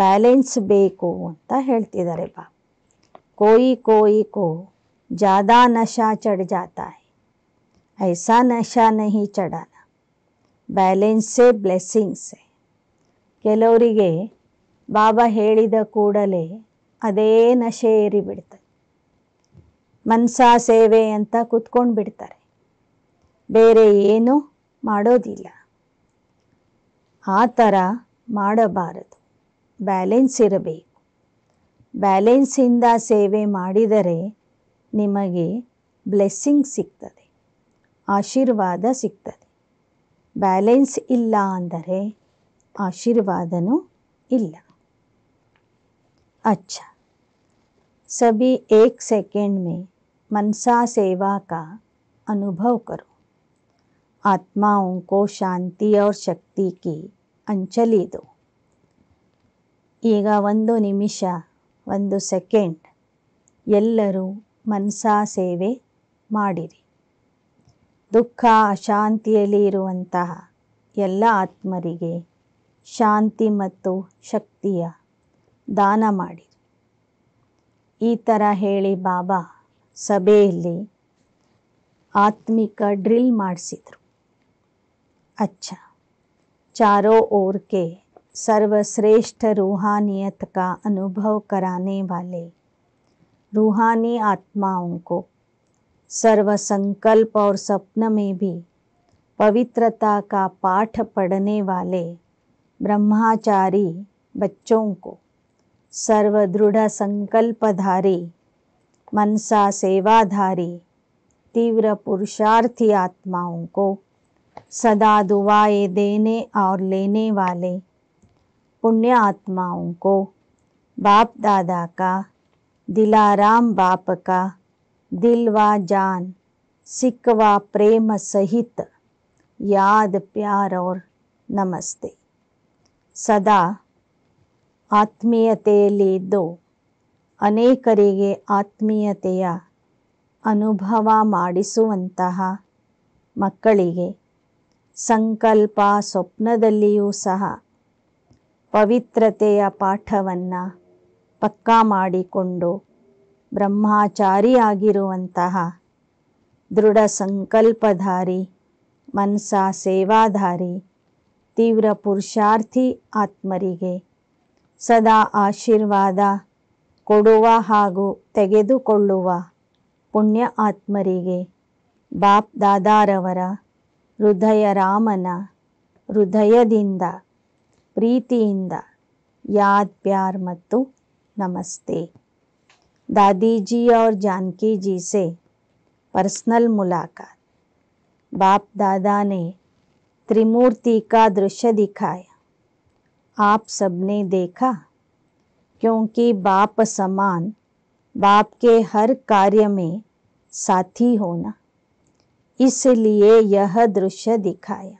Speaker 1: ಬ್ಯಾಲೆನ್ಸ್ ಬೇಕು ಅಂತ ಹೇಳ್ತಿದ್ದಾರೆ ಬಾ ಕೋಯಿ ಕೋಯಿ ಕೋ ಜಾದಾ ನಶಾ ಚಡ್ ಜಾತಾ ಐಸಾ ಐಸಾ ನಹಿ नहीं चढ़ाना ಬ್ಲೆಸ್ಸಿಂಗ್ಸೇ ಕೆಲವರಿಗೆ ಬಾಬಾ ಹೇಳಿದ ಕೂಡಲೇ ಅದೇ ನಶೆ ಏರಿಬಿಡ್ತದೆ ಮನ್ಸಾ ಸೇವೆ ಅಂತ ಕೂತ್ಕೊಂಡು ಬಿಡ್ತಾರೆ ಬೇರೆ ಏನೂ ಮಾಡೋದಿಲ್ಲ ಆ ಥರ ಮಾಡಬಾರದು ಬ್ಯಾಲೆನ್ಸ್ ಇರಬೇಕು ಬ್ಯಾಲೆನ್ಸಿಂದ ಸೇವೆ ಮಾಡಿದರೆ ನಿಮಗೆ ಬ್ಲೆಸ್ಸಿಂಗ್ ಸಿಗ್ತದೆ ಆಶೀರ್ವಾದ ಸಿಗ್ತದೆ ಬ್ಯಾಲೆನ್ಸ್ ಇಲ್ಲ ಅಂದರೆ ಆಶೀರ್ವಾದನೂ ಇಲ್ಲ ಅಚ್ಚ ಸಭಿ ಏಕ್ सेकेंड ಮನಸಾ ಸೇವಾ सेवा का अनुभव करो आत्माओं ಶಾಂತಿ शांति ಶಕ್ತಿ ಕಿ ಅಂಚಲಿದು ಈಗ ಒಂದು ನಿಮಿಷ ಒಂದು ಸೆಕೆಂಡ್ ಎಲ್ಲರೂ ಮನಸಾ ಸೇವೆ ಮಾಡಿರಿ ದುಃಖ ಅಶಾಂತಿಯಲ್ಲಿ ಇರುವಂತಹ ಎಲ್ಲ ಆತ್ಮರಿಗೆ ಶಾಂತಿ ಮತ್ತು ಶಕ್ತಿಯ ದಾನ ಮಾಡಿರಿ ಈ ಥರ ಹೇಳಿ ಬಾಬಾ ಸಭೆಯಲ್ಲಿ ಆತ್ಮಿಕ ಡ್ರಿಲ್ ಮಾಡಿಸಿದರು ಅಚ್ಚ चारों ओर के सर्वश्रेष्ठ रूहानियत का अनुभव कराने वाले रूहानी आत्माओं को सर्व संकल्प और स्वप्न में भी पवित्रता का पाठ पढ़ने वाले ब्रह्माचारी बच्चों को सर्वदृढ़ संकल्पधारी मनसा सेवाधारी तीव्र पुरुषार्थी आत्माओं को सदा दुआएं देने और लेने वाले पुण्य आत्माओं को बाप दादा का दिलाराम बाप का दिल व जान सिख व प्रेम सहित याद प्यार और नमस्ते ಸದಾ ಆತ್ಮೀಯತೆಯಲ್ಲಿ ಇದ್ದು ಅನೇಕರಿಗೆ ಆತ್ಮೀಯತೆಯ ಅನುಭವ ಮಾಡಿಸುವಂತಹ ಮಕ್ಕಳಿಗೆ ಸಂಕಲ್ಪ ಸ್ವಪ್ನದಲ್ಲಿಯೂ ಸಹ ಪವಿತ್ರತೆಯ ಪಾಠವನ್ನು ಪಕ್ಕಾ ಮಾಡಿಕೊಂಡು ಬ್ರಹ್ಮಚಾರಿಯಾಗಿರುವಂತಹ ದೃಢ ಸಂಕಲ್ಪಧಾರಿ ಮನಸ ಸೇವಾಧಾರಿ ತೀವ್ರ ಪುರುಷಾರ್ಥಿ ಆತ್ಮರಿಗೆ ಸದಾ ಆಶೀರ್ವಾದ ಕೊಡುವ ಹಾಗೂ ತೆಗೆದುಕೊಳ್ಳುವ ಪುಣ್ಯ ಆತ್ಮರಿಗೆ ಬಾಪ್ ದಾದಾರವರ ಹೃದಯ ರಾಮನ ಹೃದಯದಿಂದ ಪ್ರೀತಿಯಿಂದ ಯಾದ್ ಪ್ಯಾರ್ ಮತ್ತು ನಮಸ್ತೆ ದಾದೀಜಿ ಅವ್ರ ಜಾನಕಿ ಜೀಸೆ ಪರ್ಸ್ನಲ್ ಮುಲಾಕಾತ್ ಬಾಪ್ बाप त्रिमूर्ति का दृश्य दिखाया आप सबने देखा क्योंकि बाप समान बाप के हर कार्य में साथी होना इसलिए यह दृश्य दिखाया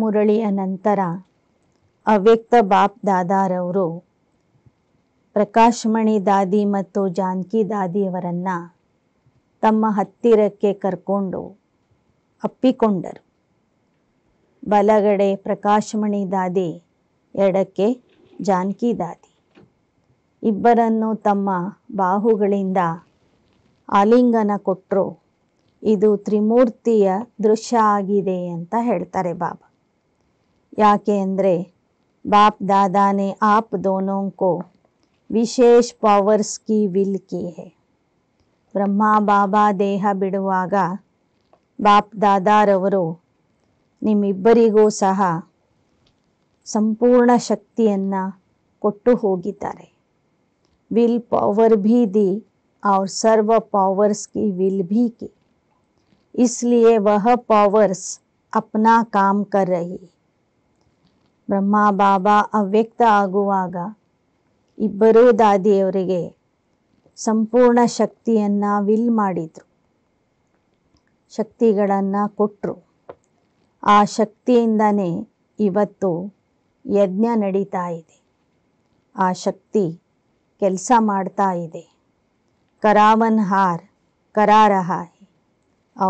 Speaker 1: मुरली अनंतरा अव्यक्त बाप दादा रवरो प्रकाशमणि दादी जानकी दादी वरन्ना तम हत्तिर के कर्कोंडो ಅಪ್ಪಿಕೊಂಡರು ಬಲಗಡೆ ಪ್ರಕಾಶಮಣಿ ದಾದಿ ಎಡಕ್ಕೆ ಜಾನಕಿ ದಾದಿ ಇಬ್ಬರನ್ನು ತಮ್ಮ ಬಾಹುಗಳಿಂದ ಆಲಿಂಗನ ಕೊಟ್ಟರು ಇದು ತ್ರಿಮೂರ್ತಿಯ ದೃಶ್ಯ ಆಗಿದೆ ಅಂತ ಹೇಳ್ತಾರೆ ಬಾಬಾ ಯಾಕೆ ಅಂದರೆ ಬಾಪ್ ದಾದಾನೆ ಆಪ್ ದೋನೋಂಕೋ ವಿಶೇಷ ಪವರ್ಸ್ ಕಿ ವಿಲ್ ಕಿ ಹೇ ಬ್ರಹ್ಮ ಬಾಬಾ ದೇಹ ಬಿಡುವಾಗ ಬಾಪ್ ದಾದಾರವರು ನಿಮ್ಮಿಬ್ಬರಿಗೂ ಸಹ ಸಂಪೂರ್ಣ ಶಕ್ತಿಯನ್ನು ಕೊಟ್ಟು ಹೋಗಿದ್ದಾರೆ ವಿಲ್ ಪವರ್ ಭೀ ದಿ ಅವ್ರ ಸರ್ವ ಪವರ್ಸ್ ಕಿ ವಿಲ್ भी ಕಿ इसलिए ವಹ ಪವರ್ಸ್ ಅಪ್ನಾ ಕಾಮ್ कर रही ಬ್ರಹ್ಮ ಬಾಬಾ ಅವ್ಯಕ್ತ ಆಗುವಾಗ ಇಬ್ಬರೂ ದಾದಿಯವರಿಗೆ ಸಂಪೂರ್ಣ ಶಕ್ತಿಯನ್ನು ವಿಲ್ ಮಾಡಿದರು ಶಕ್ತಿಗಳನ್ನು ಕೊಟ್ಟರು ಆ ಶಕ್ತಿಯಿಂದನೇ ಇವತ್ತು ಯಜ್ಞ ನಡೀತಾ ಇದೆ ಆ ಶಕ್ತಿ ಕೆಲಸ ಮಾಡ್ತಾ ಇದೆ ಕರಾವನ್ ಹಾರ್ ಕರಾರಹಾಯ್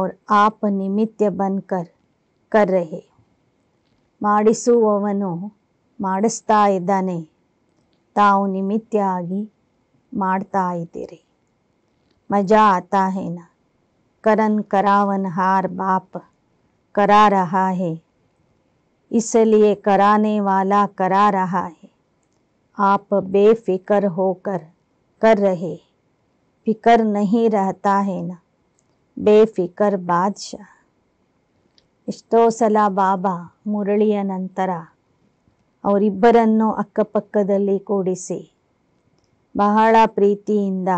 Speaker 1: रहा ಆಪ ನಿಮಿತ್ಯ ನಿಮಿತ್ಯ निमित्य बनकर ಮಾಡಿಸುವವನು ಮಾಡಿಸ್ತಾ ಇದ್ದಾನೆ ತಾವು ನಿಮಿತ್ಯ ಆಗಿ ಮಾಡ್ತಾ ಇದ್ದೀರಿ ಮಜಾ ಆತಾ ಹೇನಾ करन करावन हार बाप करा रहा है इसलिए कराने वाला करा रहा है आप बेफिक्र होकर कर रहे फिकर नहीं रहता है ना बेफिक्र ಬಾದಶಾ ಎಷ್ಟೋ ಸಲ ಬಾಬಾ ಮುರಳಿಯ ನಂತರ ಅವರಿಬ್ಬರನ್ನು ಅಕ್ಕಪಕ್ಕದಲ್ಲಿ ಕೂಡಿಸಿ ಬಹಳ ಪ್ರೀತಿಯಿಂದ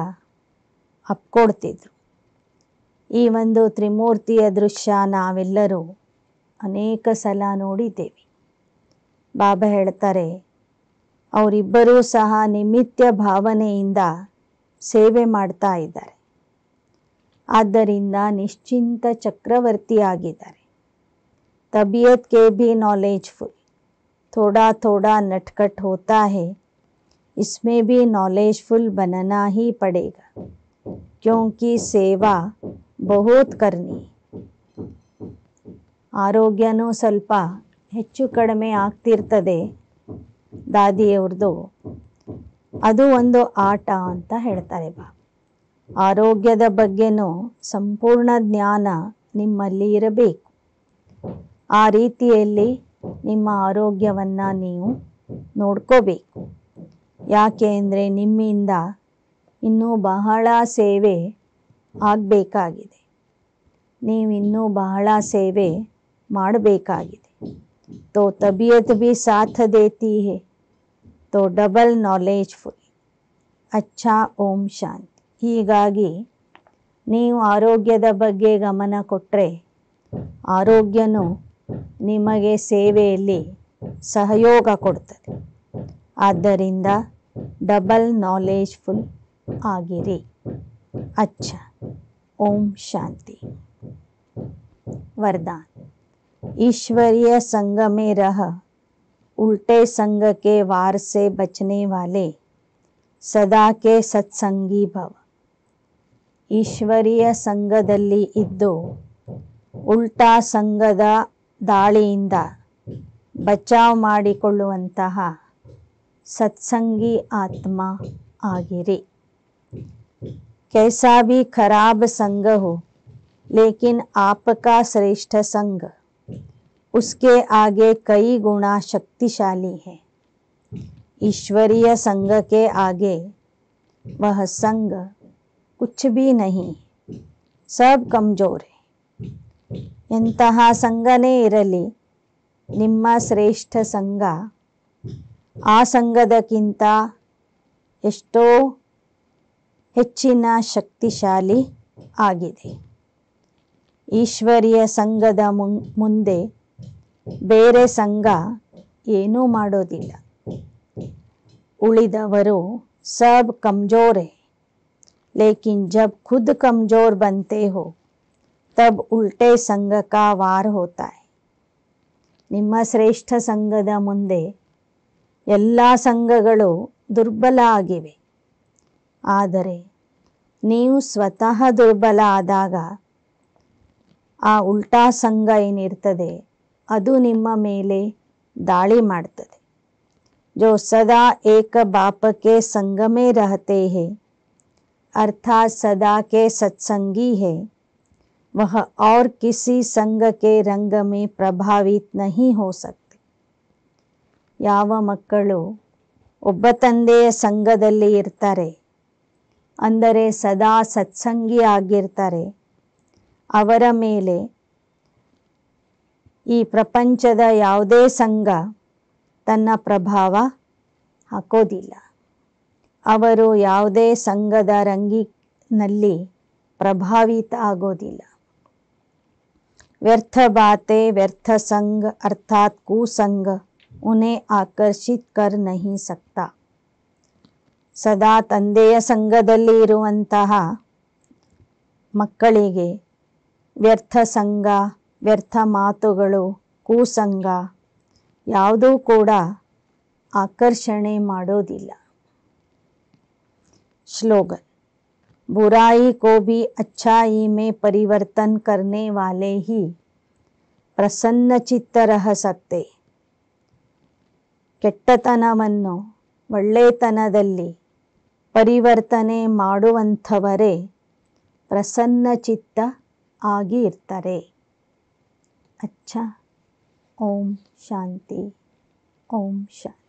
Speaker 1: ಅಪ್ಕೊಡ್ತಿದ್ರು ಈ ಒಂದು ತ್ರಿಮೂರ್ತಿಯ ದೃಶ್ಯ ನಾವೆಲ್ಲರೂ ಅನೇಕ ಸಲ ನೋಡಿದ್ದೇವೆ ಬಾಬಾ ಹೇಳ್ತಾರೆ ಅವರಿಬ್ಬರೂ ಸಹ ನಿಮಿತ್ಯ ಭಾವನೆಯಿಂದ ಸೇವೆ ಮಾಡ್ತಾ ಇದ್ದಾರೆ ಆದ್ದರಿಂದ ನಿಶ್ಚಿಂತ ಚಕ್ರವರ್ತಿಯಾಗಿದ್ದಾರೆ ಬಿ ನಾಲೆಜ್ ಫುಲ್ ಥೋಡಾ ಥೋಡಾ ನಟ್ಕಟ್ ಹೋತಾ ಹೇ ಇಸ್ಮೇ ಬಿ भी नॉलेजफुल बनना ही पड़ेगा क्योंकि सेवा ಬಹೋತ್ಕರ್ಣಿ ಆರೋಗ್ಯನೂ ಸ್ವಲ್ಪ ಹೆಚ್ಚು ಕಡಿಮೆ ಆಗ್ತಿರ್ತದೆ ದಾದಿಯವ್ರದ್ದು ಅದು ಒಂದು ಆಟ ಅಂತ ಹೇಳ್ತಾರೆ ಬಾ ಆರೋಗ್ಯದ ಬಗ್ಗೆನೂ ಸಂಪೂರ್ಣ ಜ್ಞಾನ ನಿಮ್ಮಲ್ಲಿ ಇರಬೇಕು ಆ ರೀತಿಯಲ್ಲಿ ನಿಮ್ಮ ಆರೋಗ್ಯವನ್ನು ನೀವು ನೋಡ್ಕೋಬೇಕು ಯಾಕೆ ಅಂದರೆ ನಿಮ್ಮಿಂದ ಇನ್ನೂ ಬಹಳ ಸೇವೆ ಆಗಬೇಕಾಗಿದೆ ನೀವಿನ್ನೂ ಬಹಳ ಸೇವೆ ಮಾಡಬೇಕಾಗಿದೆ ತೋ ತಬಿಯತ್ ಬಿ ಸಾಥ ದೇತಿ ಹೇ ತೋ ಡಬಲ್ ಫುಲ್ ಅಚ್ಚಾ ಓಂ ಶಾಂತಿ ಹೀಗಾಗಿ ನೀವು ಆರೋಗ್ಯದ ಬಗ್ಗೆ ಗಮನ ಕೊಟ್ಟರೆ ಆರೋಗ್ಯನೂ ನಿಮಗೆ ಸೇವೆಯಲ್ಲಿ ಸಹಯೋಗ ಕೊಡ್ತದೆ ಆದ್ದರಿಂದ ಡಬಲ್ ಫುಲ್ ಆಗಿರಿ ಅಚ್ಚ ಓಂ ಶಾಂತಿ ವರದಾನ್ ಈಶ್ವರೀಯ ಸಂಘ में ಉಲ್ಟೆ ಸಂಘಕ್ಕೆ ವಾರಸೆ ಬಚನೆ ವಾಲೆ से बचने वाले सदा ಈಶ್ವರಿಯ ಸಂಘದಲ್ಲಿ ಇದ್ದು ಉಲ್ಟಾ ಸಂಘದ ದಾಳಿಯಿಂದ ಬಚಾವ್ ಮಾಡಿಕೊಳ್ಳುವಂತಹ ಸತ್ಸಂಗಿ ಆತ್ಮ ಆಗಿರಿ कैसा भी खराब संग हो लेकिन आपका श्रेष्ठ संग उसके आगे कई गुणा शक्तिशाली है ईश्वरीय संग के आगे वह संग कुछ भी नहीं सब कमजोर है इंत संगने ಇರಲಿ श्रेष्ठ ಶ್ರೇಷ್ಠ आ संगद ಸಂಘದಕ್ಕಿಂತ एष्टो ಹೆಚ್ಚಿನ ಶಕ್ತಿಶಾಲಿ ಆಗಿದೆ ಈಶ್ವರೀಯ ಸಂಘದ ಮುಂದೆ ಬೇರೆ ಸಂಘ ಏನೂ ಮಾಡೋದಿಲ್ಲ ಉಳಿದವರು ಸಬ್ ಕಮ್ಜೋರೆ ಲೇಕಿನ್ ಜಬ್ ಖುದ್ ಕಮ್ಜೋರ್ ಬಂತೆ ಹೋ ತಬ್ ಉಲ್ಟೆ ಸಂಘ का ವಾರ್ होता ನಿಮ್ಮ ಶ್ರೇಷ್ಠ ಸಂಘದ ಮುಂದೆ ಎಲ್ಲ ಸಂಘಗಳು ದುರ್ಬಲ ಆಗಿವೆ ಆದರೆ ನೀವು ಸ್ವತಃ ದುರ್ಬಲ ಆದಾಗ ಆ ಉಲ್ಟಾ ಸಂಘ ಏನಿರ್ತದೆ ಅದು ನಿಮ್ಮ ಮೇಲೆ ದಾಳಿ ಮಾಡ್ತದೆ ಜೋ ಸದಾ ಏಕ ಬಾಪಕ್ಕೆ ಸಂಗಮೇ ರಹತೆ ಹೇ ಅರ್ಥಾತ್ ಸದಾ ಕೆ ಸತ್ಸಂಗಿ ಹೇ ವಹ ಔರ್ ಕಿಸಿ ಸಂಘಕ್ಕೆ ರಂಗಮೆ ಪ್ರಭಾವಿತ್ ನಹಿ ಹೋ ಸಕ್ತಿ ಯಾವ ಮಕ್ಕಳು ಒಬ್ಬ ತಂದೆಯ ಸಂಘದಲ್ಲಿ ಇರ್ತಾರೆ ಅಂದರೆ ಸದಾ ಸತ್ಸಂಗಿ ಆಗಿರ್ತಾರೆ ಅವರ ಮೇಲೆ ಈ ಪ್ರಪಂಚದ ಯಾವುದೇ ಸಂಘ ತನ್ನ ಪ್ರಭಾವ ಹಾಕೋದಿಲ್ಲ ಅವರು ಯಾವುದೇ ಸಂಘದ ರಂಗಿನಲ್ಲಿ ಪ್ರಭಾವಿತ ಆಗೋದಿಲ್ಲ ವ್ಯರ್ಥ ಬಾತೆ ವ್ಯರ್ಥ ಸಂಘ ಅರ್ಥಾತ್ ಕೂಸಂಗ ಉನ್ಹೇ ಆಕರ್ಷಿತ್ ಕರ್ ನಹಿ ಸಕ್ತಾ ಸದಾ ತಂದೆಯ ಸಂಘದಲ್ಲಿ ಇರುವಂತಹ ಮಕ್ಕಳಿಗೆ ವ್ಯರ್ಥ ಸಂಘ ವ್ಯರ್ಥ ಮಾತುಗಳು ಕೂಸಂಗ ಯಾವುದೂ ಕೂಡ ಆಕರ್ಷಣೆ ಮಾಡೋದಿಲ್ಲ ಶ್ಲೋಗನ್ ಬುರಾಯಿ ಕೋಬಿ ಅಚ್ಚಾಯಿ अच्छाई ಪರಿವರ್ತನ್ ಕರ್ನೆ ವಾಲೆ ಹಿ ಪ್ರಸನ್ನ ಚಿತ್ತರಹ ಕೆಟ್ಟತನವನ್ನು ಒಳ್ಳೆತನದಲ್ಲಿ ಪರಿವರ್ತನೆ ಮಾಡುವಂಥವರೇ ಪ್ರಸನ್ನಚಿತ್ತ ಆಗಿ ಇರ್ತಾರೆ ಅಚ್ಚಾ ಓಂ ಶಾಂತಿ ಓಂ ಶಾಂತಿ